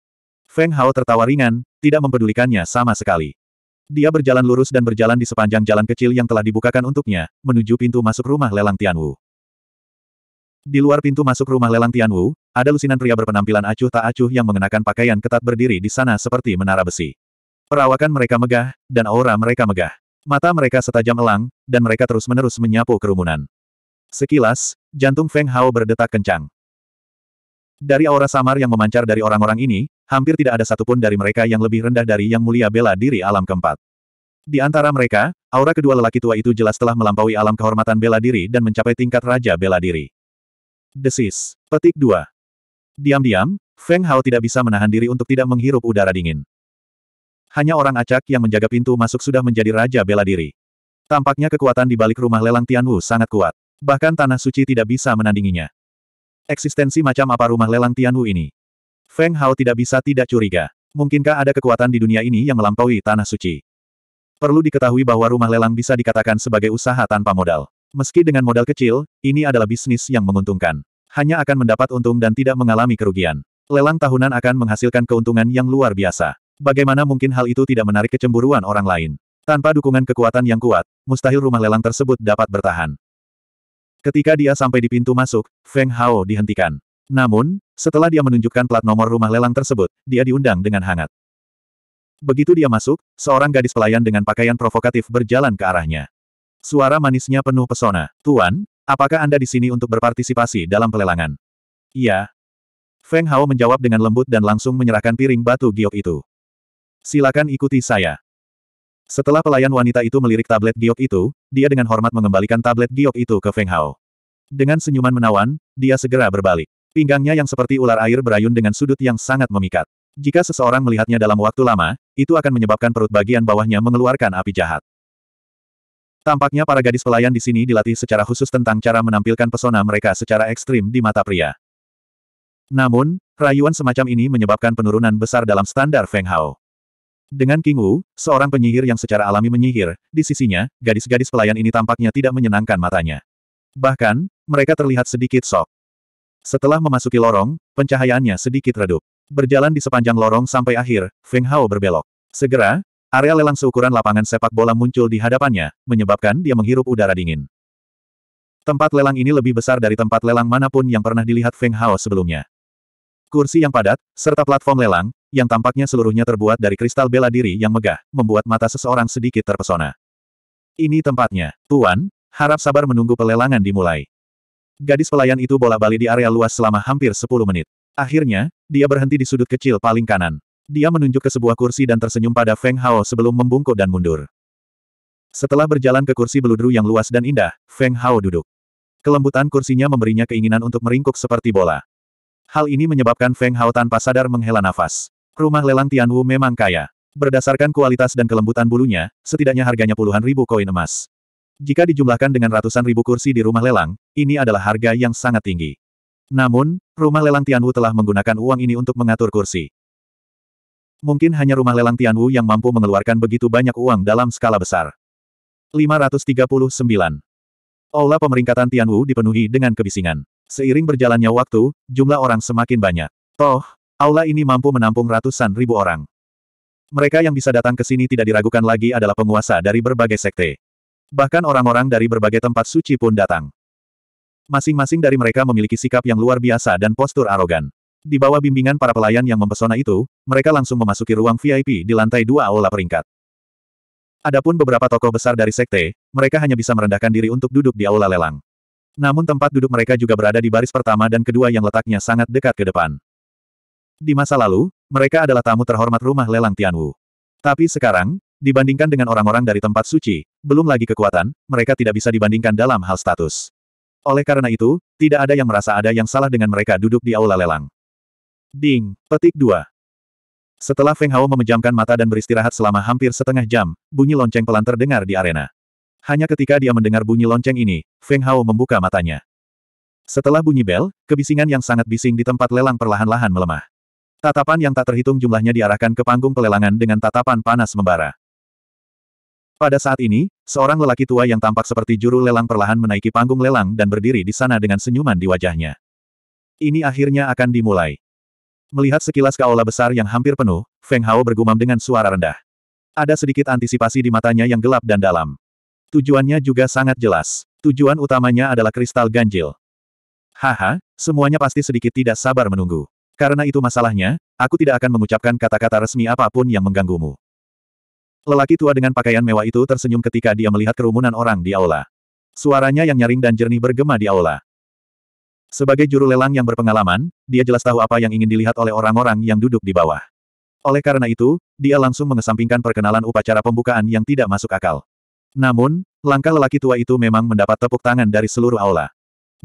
Feng Hao tertawa ringan, tidak mempedulikannya sama sekali. Dia berjalan lurus dan berjalan di sepanjang jalan kecil yang telah dibukakan untuknya, menuju pintu masuk rumah lelang Tianwu. Di luar pintu masuk rumah lelang Tianwu, ada lusinan pria berpenampilan acuh tak acuh yang mengenakan pakaian ketat berdiri di sana seperti menara besi. Perawakan mereka megah, dan aura mereka megah. Mata mereka setajam elang, dan mereka terus-menerus menyapu kerumunan. Sekilas, jantung Feng Hao berdetak kencang. Dari aura samar yang memancar dari orang-orang ini, hampir tidak ada satupun dari mereka yang lebih rendah dari yang mulia bela diri alam keempat. Di antara mereka, aura kedua lelaki tua itu jelas telah melampaui alam kehormatan bela diri dan mencapai tingkat raja bela diri. Desis. Petik 2. Diam-diam, Feng Hao tidak bisa menahan diri untuk tidak menghirup udara dingin. Hanya orang acak yang menjaga pintu masuk sudah menjadi raja bela diri. Tampaknya kekuatan di balik rumah lelang Tianwu sangat kuat. Bahkan Tanah Suci tidak bisa menandinginya. Eksistensi macam apa rumah lelang Tianwu ini? Feng Hao tidak bisa tidak curiga. Mungkinkah ada kekuatan di dunia ini yang melampaui Tanah Suci? Perlu diketahui bahwa rumah lelang bisa dikatakan sebagai usaha tanpa modal. Meski dengan modal kecil, ini adalah bisnis yang menguntungkan hanya akan mendapat untung dan tidak mengalami kerugian. Lelang tahunan akan menghasilkan keuntungan yang luar biasa. Bagaimana mungkin hal itu tidak menarik kecemburuan orang lain? Tanpa dukungan kekuatan yang kuat, mustahil rumah lelang tersebut dapat bertahan. Ketika dia sampai di pintu masuk, Feng Hao dihentikan. Namun, setelah dia menunjukkan plat nomor rumah lelang tersebut, dia diundang dengan hangat. Begitu dia masuk, seorang gadis pelayan dengan pakaian provokatif berjalan ke arahnya. Suara manisnya penuh pesona. Tuan, Apakah Anda di sini untuk berpartisipasi dalam pelelangan? Iya. Feng Hao menjawab dengan lembut dan langsung menyerahkan piring batu giok itu. Silakan ikuti saya. Setelah pelayan wanita itu melirik tablet giok itu, dia dengan hormat mengembalikan tablet giok itu ke Feng Hao. Dengan senyuman menawan, dia segera berbalik. Pinggangnya yang seperti ular air berayun dengan sudut yang sangat memikat. Jika seseorang melihatnya dalam waktu lama, itu akan menyebabkan perut bagian bawahnya mengeluarkan api jahat. Tampaknya para gadis pelayan di sini dilatih secara khusus tentang cara menampilkan pesona mereka secara ekstrim di mata pria. Namun, rayuan semacam ini menyebabkan penurunan besar dalam standar Feng Hao. Dengan King Wu, seorang penyihir yang secara alami menyihir, di sisinya, gadis-gadis pelayan ini tampaknya tidak menyenangkan matanya. Bahkan, mereka terlihat sedikit sok. Setelah memasuki lorong, pencahayaannya sedikit redup. Berjalan di sepanjang lorong sampai akhir, Feng Hao berbelok. Segera, Area lelang seukuran lapangan sepak bola muncul di hadapannya, menyebabkan dia menghirup udara dingin. Tempat lelang ini lebih besar dari tempat lelang manapun yang pernah dilihat Feng Hao sebelumnya. Kursi yang padat, serta platform lelang, yang tampaknya seluruhnya terbuat dari kristal bela diri yang megah, membuat mata seseorang sedikit terpesona. Ini tempatnya, Tuan, harap sabar menunggu pelelangan dimulai. Gadis pelayan itu bola bali di area luas selama hampir 10 menit. Akhirnya, dia berhenti di sudut kecil paling kanan. Dia menunjuk ke sebuah kursi dan tersenyum pada Feng Hao sebelum membungkuk dan mundur. Setelah berjalan ke kursi beludru yang luas dan indah, Feng Hao duduk. Kelembutan kursinya memberinya keinginan untuk meringkuk seperti bola. Hal ini menyebabkan Feng Hao tanpa sadar menghela nafas. Rumah lelang Tianwu memang kaya. Berdasarkan kualitas dan kelembutan bulunya, setidaknya harganya puluhan ribu koin emas. Jika dijumlahkan dengan ratusan ribu kursi di rumah lelang, ini adalah harga yang sangat tinggi. Namun, rumah lelang Tianwu telah menggunakan uang ini untuk mengatur kursi. Mungkin hanya rumah lelang Tianwu yang mampu mengeluarkan begitu banyak uang dalam skala besar. 539. Aula pemeringkatan Tianwu dipenuhi dengan kebisingan. Seiring berjalannya waktu, jumlah orang semakin banyak. Toh, aula ini mampu menampung ratusan ribu orang. Mereka yang bisa datang ke sini tidak diragukan lagi adalah penguasa dari berbagai sekte. Bahkan orang-orang dari berbagai tempat suci pun datang. Masing-masing dari mereka memiliki sikap yang luar biasa dan postur arogan. Di bawah bimbingan para pelayan yang mempesona itu, mereka langsung memasuki ruang VIP di lantai dua aula peringkat. Adapun beberapa tokoh besar dari sekte, mereka hanya bisa merendahkan diri untuk duduk di aula lelang. Namun tempat duduk mereka juga berada di baris pertama dan kedua yang letaknya sangat dekat ke depan. Di masa lalu, mereka adalah tamu terhormat rumah lelang Tianwu. Tapi sekarang, dibandingkan dengan orang-orang dari tempat suci, belum lagi kekuatan, mereka tidak bisa dibandingkan dalam hal status. Oleh karena itu, tidak ada yang merasa ada yang salah dengan mereka duduk di aula lelang. Ding, petik 2. Setelah Feng Hao memejamkan mata dan beristirahat selama hampir setengah jam, bunyi lonceng pelan terdengar di arena. Hanya ketika dia mendengar bunyi lonceng ini, Feng Hao membuka matanya. Setelah bunyi bel, kebisingan yang sangat bising di tempat lelang perlahan-lahan melemah. Tatapan yang tak terhitung jumlahnya diarahkan ke panggung pelelangan dengan tatapan panas membara. Pada saat ini, seorang lelaki tua yang tampak seperti juru lelang perlahan menaiki panggung lelang dan berdiri di sana dengan senyuman di wajahnya. Ini akhirnya akan dimulai. Melihat sekilas kaola besar yang hampir penuh, Feng Hao bergumam dengan suara rendah. Ada sedikit antisipasi di matanya yang gelap dan dalam. Tujuannya juga sangat jelas. Tujuan utamanya adalah kristal ganjil. Haha, semuanya pasti sedikit tidak sabar menunggu. Karena itu masalahnya, aku tidak akan mengucapkan kata-kata resmi apapun yang mengganggumu. Lelaki tua dengan pakaian mewah itu tersenyum ketika dia melihat kerumunan orang di aula. Suaranya yang nyaring dan jernih bergema di aula. Sebagai juru lelang yang berpengalaman, dia jelas tahu apa yang ingin dilihat oleh orang-orang yang duduk di bawah. Oleh karena itu, dia langsung mengesampingkan perkenalan upacara pembukaan yang tidak masuk akal. Namun, langkah lelaki tua itu memang mendapat tepuk tangan dari seluruh aula.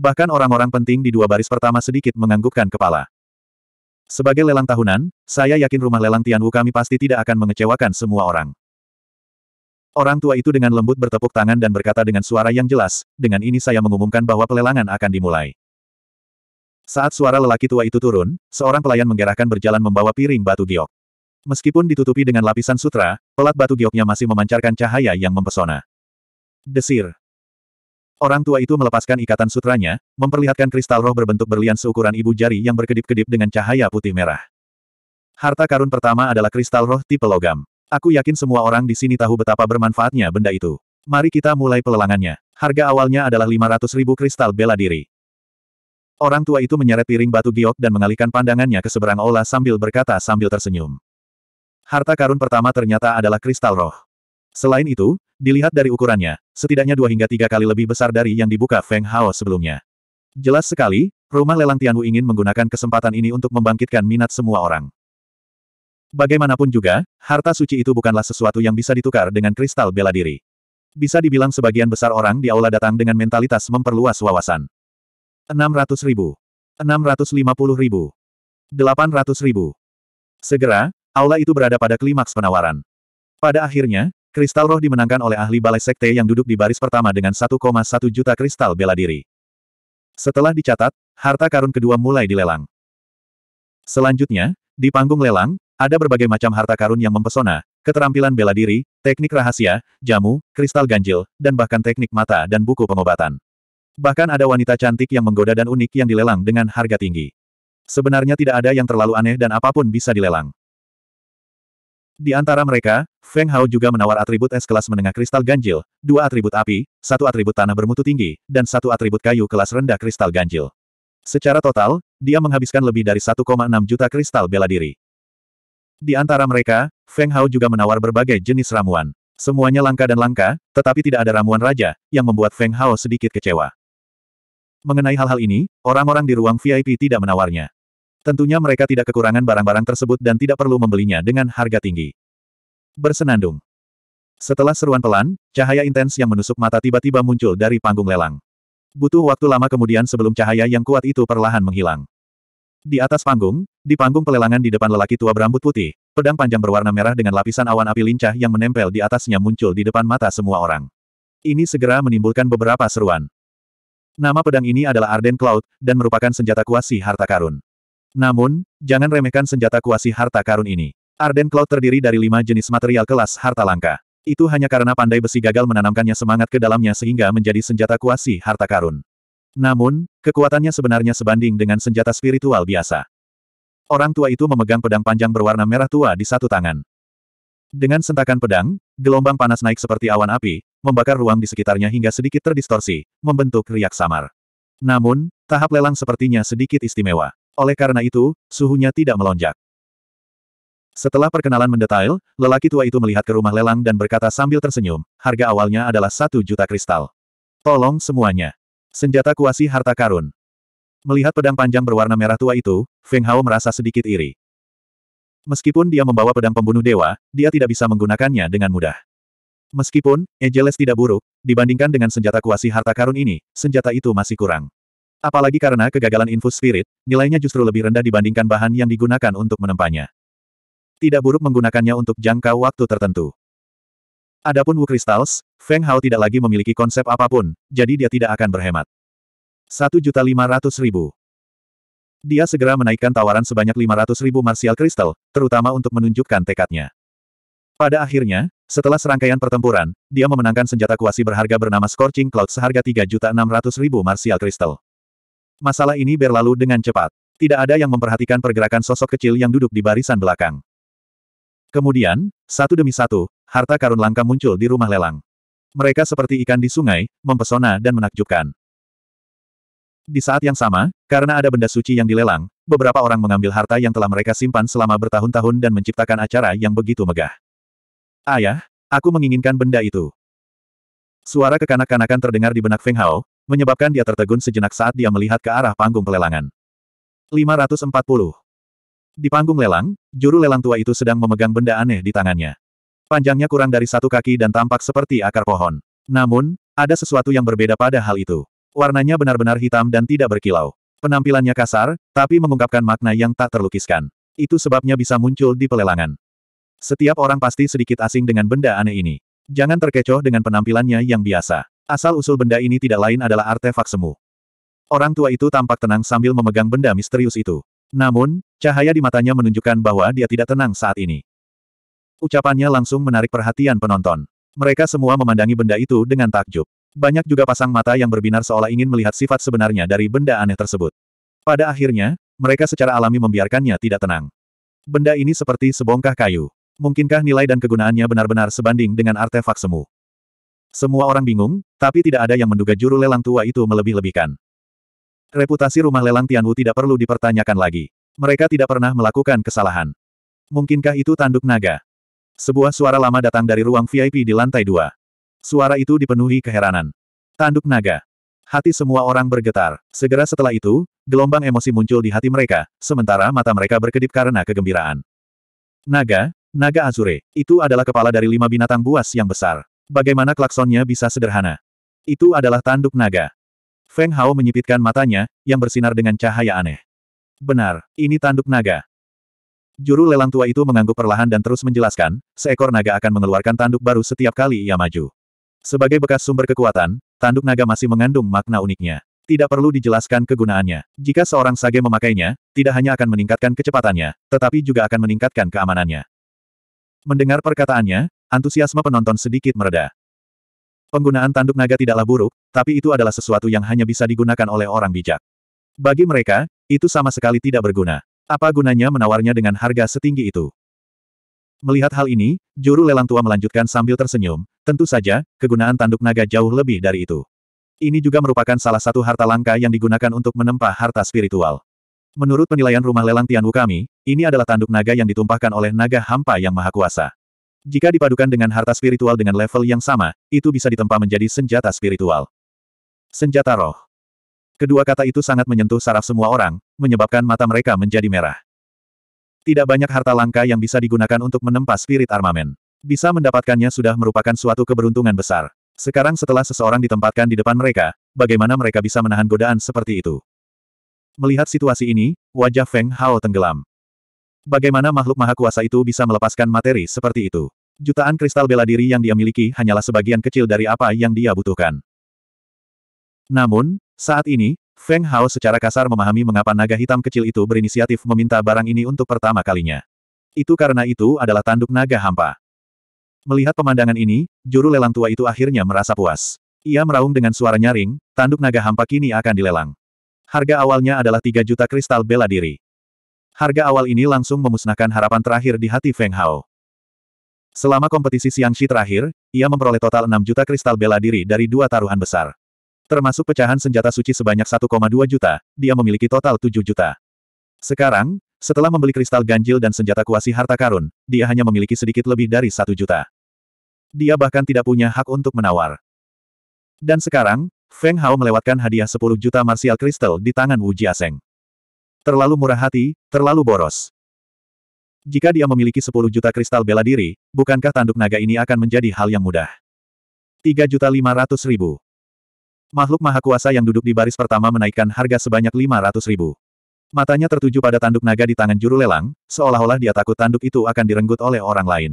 Bahkan orang-orang penting di dua baris pertama sedikit menganggukkan kepala. Sebagai lelang tahunan, saya yakin rumah lelang Tianwu kami pasti tidak akan mengecewakan semua orang. Orang tua itu dengan lembut bertepuk tangan dan berkata dengan suara yang jelas, dengan ini saya mengumumkan bahwa pelelangan akan dimulai. Saat suara lelaki tua itu turun, seorang pelayan menggerakkan berjalan membawa piring batu giok. Meskipun ditutupi dengan lapisan sutra, pelat batu gioknya masih memancarkan cahaya yang mempesona. Desir. Orang tua itu melepaskan ikatan sutranya, memperlihatkan kristal roh berbentuk berlian seukuran ibu jari yang berkedip-kedip dengan cahaya putih merah. Harta karun pertama adalah kristal roh tipe logam. Aku yakin semua orang di sini tahu betapa bermanfaatnya benda itu. Mari kita mulai pelelangannya. Harga awalnya adalah 500 ribu kristal bela diri. Orang tua itu menyeret piring batu giok dan mengalihkan pandangannya ke seberang aula sambil berkata sambil tersenyum. Harta karun pertama ternyata adalah kristal roh. Selain itu, dilihat dari ukurannya, setidaknya dua hingga tiga kali lebih besar dari yang dibuka Feng Hao sebelumnya. Jelas sekali, rumah lelang Tianwu ingin menggunakan kesempatan ini untuk membangkitkan minat semua orang. Bagaimanapun juga, harta suci itu bukanlah sesuatu yang bisa ditukar dengan kristal bela diri. Bisa dibilang sebagian besar orang di aula datang dengan mentalitas memperluas wawasan. 600 ribu. 650 ribu. 800 ribu. Segera, aula itu berada pada klimaks penawaran. Pada akhirnya, kristal roh dimenangkan oleh ahli balai sekte yang duduk di baris pertama dengan 1,1 juta kristal bela diri. Setelah dicatat, harta karun kedua mulai dilelang. Selanjutnya, di panggung lelang, ada berbagai macam harta karun yang mempesona, keterampilan bela diri, teknik rahasia, jamu, kristal ganjil, dan bahkan teknik mata dan buku pengobatan. Bahkan ada wanita cantik yang menggoda dan unik yang dilelang dengan harga tinggi. Sebenarnya tidak ada yang terlalu aneh dan apapun bisa dilelang. Di antara mereka, Feng Hao juga menawar atribut es kelas menengah kristal ganjil, dua atribut api, satu atribut tanah bermutu tinggi, dan satu atribut kayu kelas rendah kristal ganjil. Secara total, dia menghabiskan lebih dari 1,6 juta kristal bela diri. Di antara mereka, Feng Hao juga menawar berbagai jenis ramuan. Semuanya langka dan langka, tetapi tidak ada ramuan raja, yang membuat Feng Hao sedikit kecewa. Mengenai hal-hal ini, orang-orang di ruang VIP tidak menawarnya. Tentunya mereka tidak kekurangan barang-barang tersebut dan tidak perlu membelinya dengan harga tinggi. Bersenandung. Setelah seruan pelan, cahaya intens yang menusuk mata tiba-tiba muncul dari panggung lelang. Butuh waktu lama kemudian sebelum cahaya yang kuat itu perlahan menghilang. Di atas panggung, di panggung pelelangan di depan lelaki tua berambut putih, pedang panjang berwarna merah dengan lapisan awan api lincah yang menempel di atasnya muncul di depan mata semua orang. Ini segera menimbulkan beberapa seruan. Nama pedang ini adalah Arden Cloud, dan merupakan senjata kuasi harta karun. Namun, jangan remehkan senjata kuasi harta karun ini. Arden Cloud terdiri dari lima jenis material kelas harta langka. Itu hanya karena pandai besi gagal menanamkannya semangat ke dalamnya sehingga menjadi senjata kuasi harta karun. Namun, kekuatannya sebenarnya sebanding dengan senjata spiritual biasa. Orang tua itu memegang pedang panjang berwarna merah tua di satu tangan. Dengan sentakan pedang, gelombang panas naik seperti awan api, membakar ruang di sekitarnya hingga sedikit terdistorsi, membentuk riak samar. Namun, tahap lelang sepertinya sedikit istimewa. Oleh karena itu, suhunya tidak melonjak. Setelah perkenalan mendetail, lelaki tua itu melihat ke rumah lelang dan berkata sambil tersenyum, harga awalnya adalah satu juta kristal. Tolong semuanya. Senjata kuasi harta karun. Melihat pedang panjang berwarna merah tua itu, Feng Hao merasa sedikit iri. Meskipun dia membawa pedang pembunuh dewa, dia tidak bisa menggunakannya dengan mudah. Meskipun, Ejeles tidak buruk, dibandingkan dengan senjata kuasi harta karun ini, senjata itu masih kurang. Apalagi karena kegagalan infus spirit, nilainya justru lebih rendah dibandingkan bahan yang digunakan untuk menempanya. Tidak buruk menggunakannya untuk jangka waktu tertentu. Adapun Wu Crystals, Feng Hao tidak lagi memiliki konsep apapun, jadi dia tidak akan berhemat. 1.500.000 Dia segera menaikkan tawaran sebanyak 500.000 martial crystal, terutama untuk menunjukkan tekadnya. Pada akhirnya, setelah serangkaian pertempuran, dia memenangkan senjata kuasi berharga bernama Scorching Cloud seharga 3.600.000 Martial Crystal. Masalah ini berlalu dengan cepat. Tidak ada yang memperhatikan pergerakan sosok kecil yang duduk di barisan belakang. Kemudian, satu demi satu, harta karun langka muncul di rumah lelang. Mereka seperti ikan di sungai, mempesona dan menakjubkan. Di saat yang sama, karena ada benda suci yang dilelang, beberapa orang mengambil harta yang telah mereka simpan selama bertahun-tahun dan menciptakan acara yang begitu megah. Ayah, aku menginginkan benda itu. Suara kekanak-kanakan terdengar di benak Feng Hao, menyebabkan dia tertegun sejenak saat dia melihat ke arah panggung pelelangan. 540. Di panggung lelang, juru lelang tua itu sedang memegang benda aneh di tangannya. Panjangnya kurang dari satu kaki dan tampak seperti akar pohon. Namun, ada sesuatu yang berbeda pada hal itu. Warnanya benar-benar hitam dan tidak berkilau. Penampilannya kasar, tapi mengungkapkan makna yang tak terlukiskan. Itu sebabnya bisa muncul di pelelangan. Setiap orang pasti sedikit asing dengan benda aneh ini. Jangan terkecoh dengan penampilannya yang biasa. Asal-usul benda ini tidak lain adalah artefak semu. Orang tua itu tampak tenang sambil memegang benda misterius itu. Namun, cahaya di matanya menunjukkan bahwa dia tidak tenang saat ini. Ucapannya langsung menarik perhatian penonton. Mereka semua memandangi benda itu dengan takjub. Banyak juga pasang mata yang berbinar seolah ingin melihat sifat sebenarnya dari benda aneh tersebut. Pada akhirnya, mereka secara alami membiarkannya tidak tenang. Benda ini seperti sebongkah kayu. Mungkinkah nilai dan kegunaannya benar-benar sebanding dengan artefak semu? Semua orang bingung, tapi tidak ada yang menduga juru lelang tua itu melebih-lebihkan. Reputasi rumah lelang Tianwu tidak perlu dipertanyakan lagi. Mereka tidak pernah melakukan kesalahan. Mungkinkah itu tanduk naga? Sebuah suara lama datang dari ruang VIP di lantai dua. Suara itu dipenuhi keheranan. Tanduk naga. Hati semua orang bergetar. Segera setelah itu, gelombang emosi muncul di hati mereka, sementara mata mereka berkedip karena kegembiraan. Naga, Naga Azure, itu adalah kepala dari lima binatang buas yang besar. Bagaimana klaksonnya bisa sederhana? Itu adalah tanduk naga. Feng Hao menyipitkan matanya, yang bersinar dengan cahaya aneh. Benar, ini tanduk naga. Juru lelang tua itu mengangguk perlahan dan terus menjelaskan, seekor naga akan mengeluarkan tanduk baru setiap kali ia maju. Sebagai bekas sumber kekuatan, tanduk naga masih mengandung makna uniknya. Tidak perlu dijelaskan kegunaannya. Jika seorang sage memakainya, tidak hanya akan meningkatkan kecepatannya, tetapi juga akan meningkatkan keamanannya. Mendengar perkataannya, antusiasme penonton sedikit mereda. Penggunaan tanduk naga tidaklah buruk, tapi itu adalah sesuatu yang hanya bisa digunakan oleh orang bijak. Bagi mereka, itu sama sekali tidak berguna. Apa gunanya menawarnya dengan harga setinggi itu? Melihat hal ini, juru lelang tua melanjutkan sambil tersenyum, tentu saja, kegunaan tanduk naga jauh lebih dari itu. Ini juga merupakan salah satu harta langka yang digunakan untuk menempa harta spiritual. Menurut penilaian rumah lelang Tianwu kami, ini adalah tanduk naga yang ditumpahkan oleh naga hampa yang maha kuasa. Jika dipadukan dengan harta spiritual dengan level yang sama, itu bisa ditempa menjadi senjata spiritual. Senjata roh. Kedua kata itu sangat menyentuh saraf semua orang, menyebabkan mata mereka menjadi merah. Tidak banyak harta langka yang bisa digunakan untuk menempa spirit armamen. Bisa mendapatkannya sudah merupakan suatu keberuntungan besar. Sekarang setelah seseorang ditempatkan di depan mereka, bagaimana mereka bisa menahan godaan seperti itu? Melihat situasi ini, wajah Feng Hao tenggelam. Bagaimana makhluk maha kuasa itu bisa melepaskan materi seperti itu? Jutaan kristal bela diri yang dia miliki hanyalah sebagian kecil dari apa yang dia butuhkan. Namun, saat ini, Feng Hao secara kasar memahami mengapa naga hitam kecil itu berinisiatif meminta barang ini untuk pertama kalinya. Itu karena itu adalah tanduk naga hampa. Melihat pemandangan ini, juru lelang tua itu akhirnya merasa puas. Ia meraung dengan suara nyaring, tanduk naga hampa kini akan dilelang. Harga awalnya adalah 3 juta kristal bela diri. Harga awal ini langsung memusnahkan harapan terakhir di hati Feng Hao. Selama kompetisi Xiangxi terakhir, ia memperoleh total 6 juta kristal bela diri dari dua taruhan besar. Termasuk pecahan senjata suci sebanyak 1,2 juta, dia memiliki total 7 juta. Sekarang, setelah membeli kristal ganjil dan senjata kuasi harta karun, dia hanya memiliki sedikit lebih dari 1 juta. Dia bahkan tidak punya hak untuk menawar. Dan sekarang, Feng Hao melewatkan hadiah 10 juta martial kristal di tangan Wu Jiaseng. Terlalu murah hati, terlalu boros. Jika dia memiliki 10 juta kristal bela diri, bukankah tanduk naga ini akan menjadi hal yang mudah? juta ribu. Makhluk maha kuasa yang duduk di baris pertama menaikkan harga sebanyak ribu. Matanya tertuju pada tanduk naga di tangan juru lelang, seolah-olah dia takut tanduk itu akan direnggut oleh orang lain.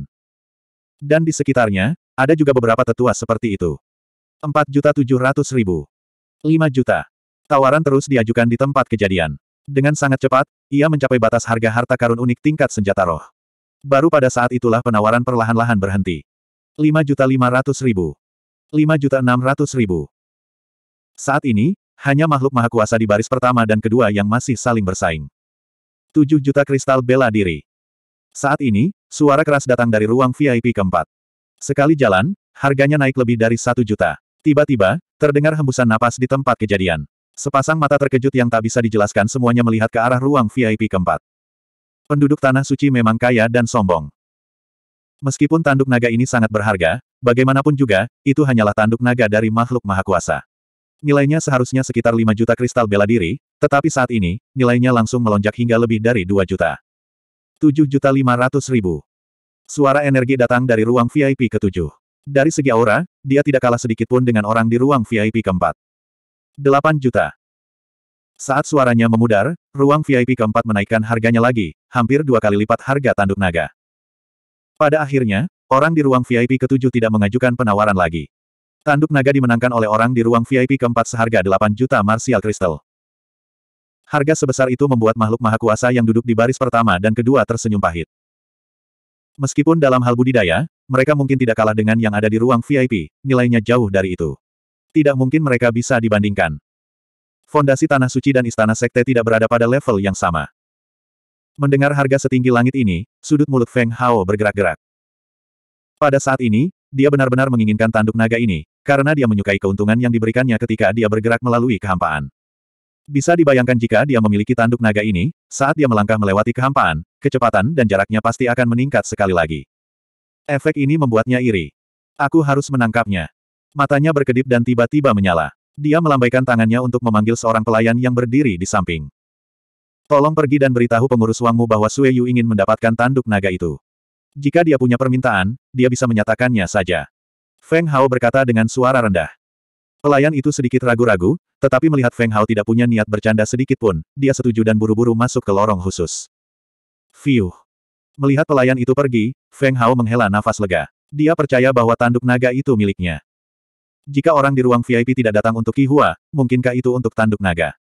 Dan di sekitarnya, ada juga beberapa tetua seperti itu. 4 juta 700 ribu. 5 juta. Tawaran terus diajukan di tempat kejadian. Dengan sangat cepat, ia mencapai batas harga harta karun unik tingkat senjata roh. Baru pada saat itulah penawaran perlahan-lahan berhenti. 5 juta 500 ribu. 5 juta 600 ribu. Saat ini, hanya makhluk maha kuasa di baris pertama dan kedua yang masih saling bersaing. 7 juta kristal bela diri. Saat ini, suara keras datang dari ruang VIP keempat. Sekali jalan, harganya naik lebih dari satu juta. Tiba-tiba, terdengar hembusan napas di tempat kejadian. Sepasang mata terkejut yang tak bisa dijelaskan semuanya melihat ke arah ruang VIP keempat. Penduduk Tanah Suci memang kaya dan sombong. Meskipun tanduk naga ini sangat berharga, bagaimanapun juga, itu hanyalah tanduk naga dari makhluk maha kuasa. Nilainya seharusnya sekitar 5 juta kristal bela diri, tetapi saat ini, nilainya langsung melonjak hingga lebih dari 2 juta. 7 juta 500 ribu. Suara energi datang dari ruang VIP ketujuh. Dari segi aura, dia tidak kalah sedikit pun dengan orang di ruang VIP keempat. 8 juta. Saat suaranya memudar, ruang VIP keempat menaikkan harganya lagi, hampir dua kali lipat harga tanduk naga. Pada akhirnya, orang di ruang VIP ketujuh tidak mengajukan penawaran lagi. Tanduk naga dimenangkan oleh orang di ruang VIP keempat seharga 8 juta martial crystal. Harga sebesar itu membuat makhluk maha kuasa yang duduk di baris pertama dan kedua tersenyum pahit. Meskipun dalam hal budidaya, mereka mungkin tidak kalah dengan yang ada di ruang VIP, nilainya jauh dari itu. Tidak mungkin mereka bisa dibandingkan. Fondasi Tanah Suci dan Istana Sekte tidak berada pada level yang sama. Mendengar harga setinggi langit ini, sudut mulut Feng Hao bergerak-gerak. Pada saat ini, dia benar-benar menginginkan tanduk naga ini, karena dia menyukai keuntungan yang diberikannya ketika dia bergerak melalui kehampaan. Bisa dibayangkan jika dia memiliki tanduk naga ini, saat dia melangkah melewati kehampaan, kecepatan dan jaraknya pasti akan meningkat sekali lagi. Efek ini membuatnya iri. Aku harus menangkapnya. Matanya berkedip dan tiba-tiba menyala. Dia melambaikan tangannya untuk memanggil seorang pelayan yang berdiri di samping. Tolong pergi dan beritahu pengurus Wangmu bahwa Sue Yu ingin mendapatkan tanduk naga itu. Jika dia punya permintaan, dia bisa menyatakannya saja. Feng Hao berkata dengan suara rendah. Pelayan itu sedikit ragu-ragu, tetapi melihat Feng Hao tidak punya niat bercanda sedikit pun, dia setuju dan buru-buru masuk ke lorong khusus. Fiuh. Melihat pelayan itu pergi, Feng Hao menghela nafas lega. Dia percaya bahwa tanduk naga itu miliknya. Jika orang di ruang VIP tidak datang untuk Hua, mungkinkah itu untuk tanduk naga?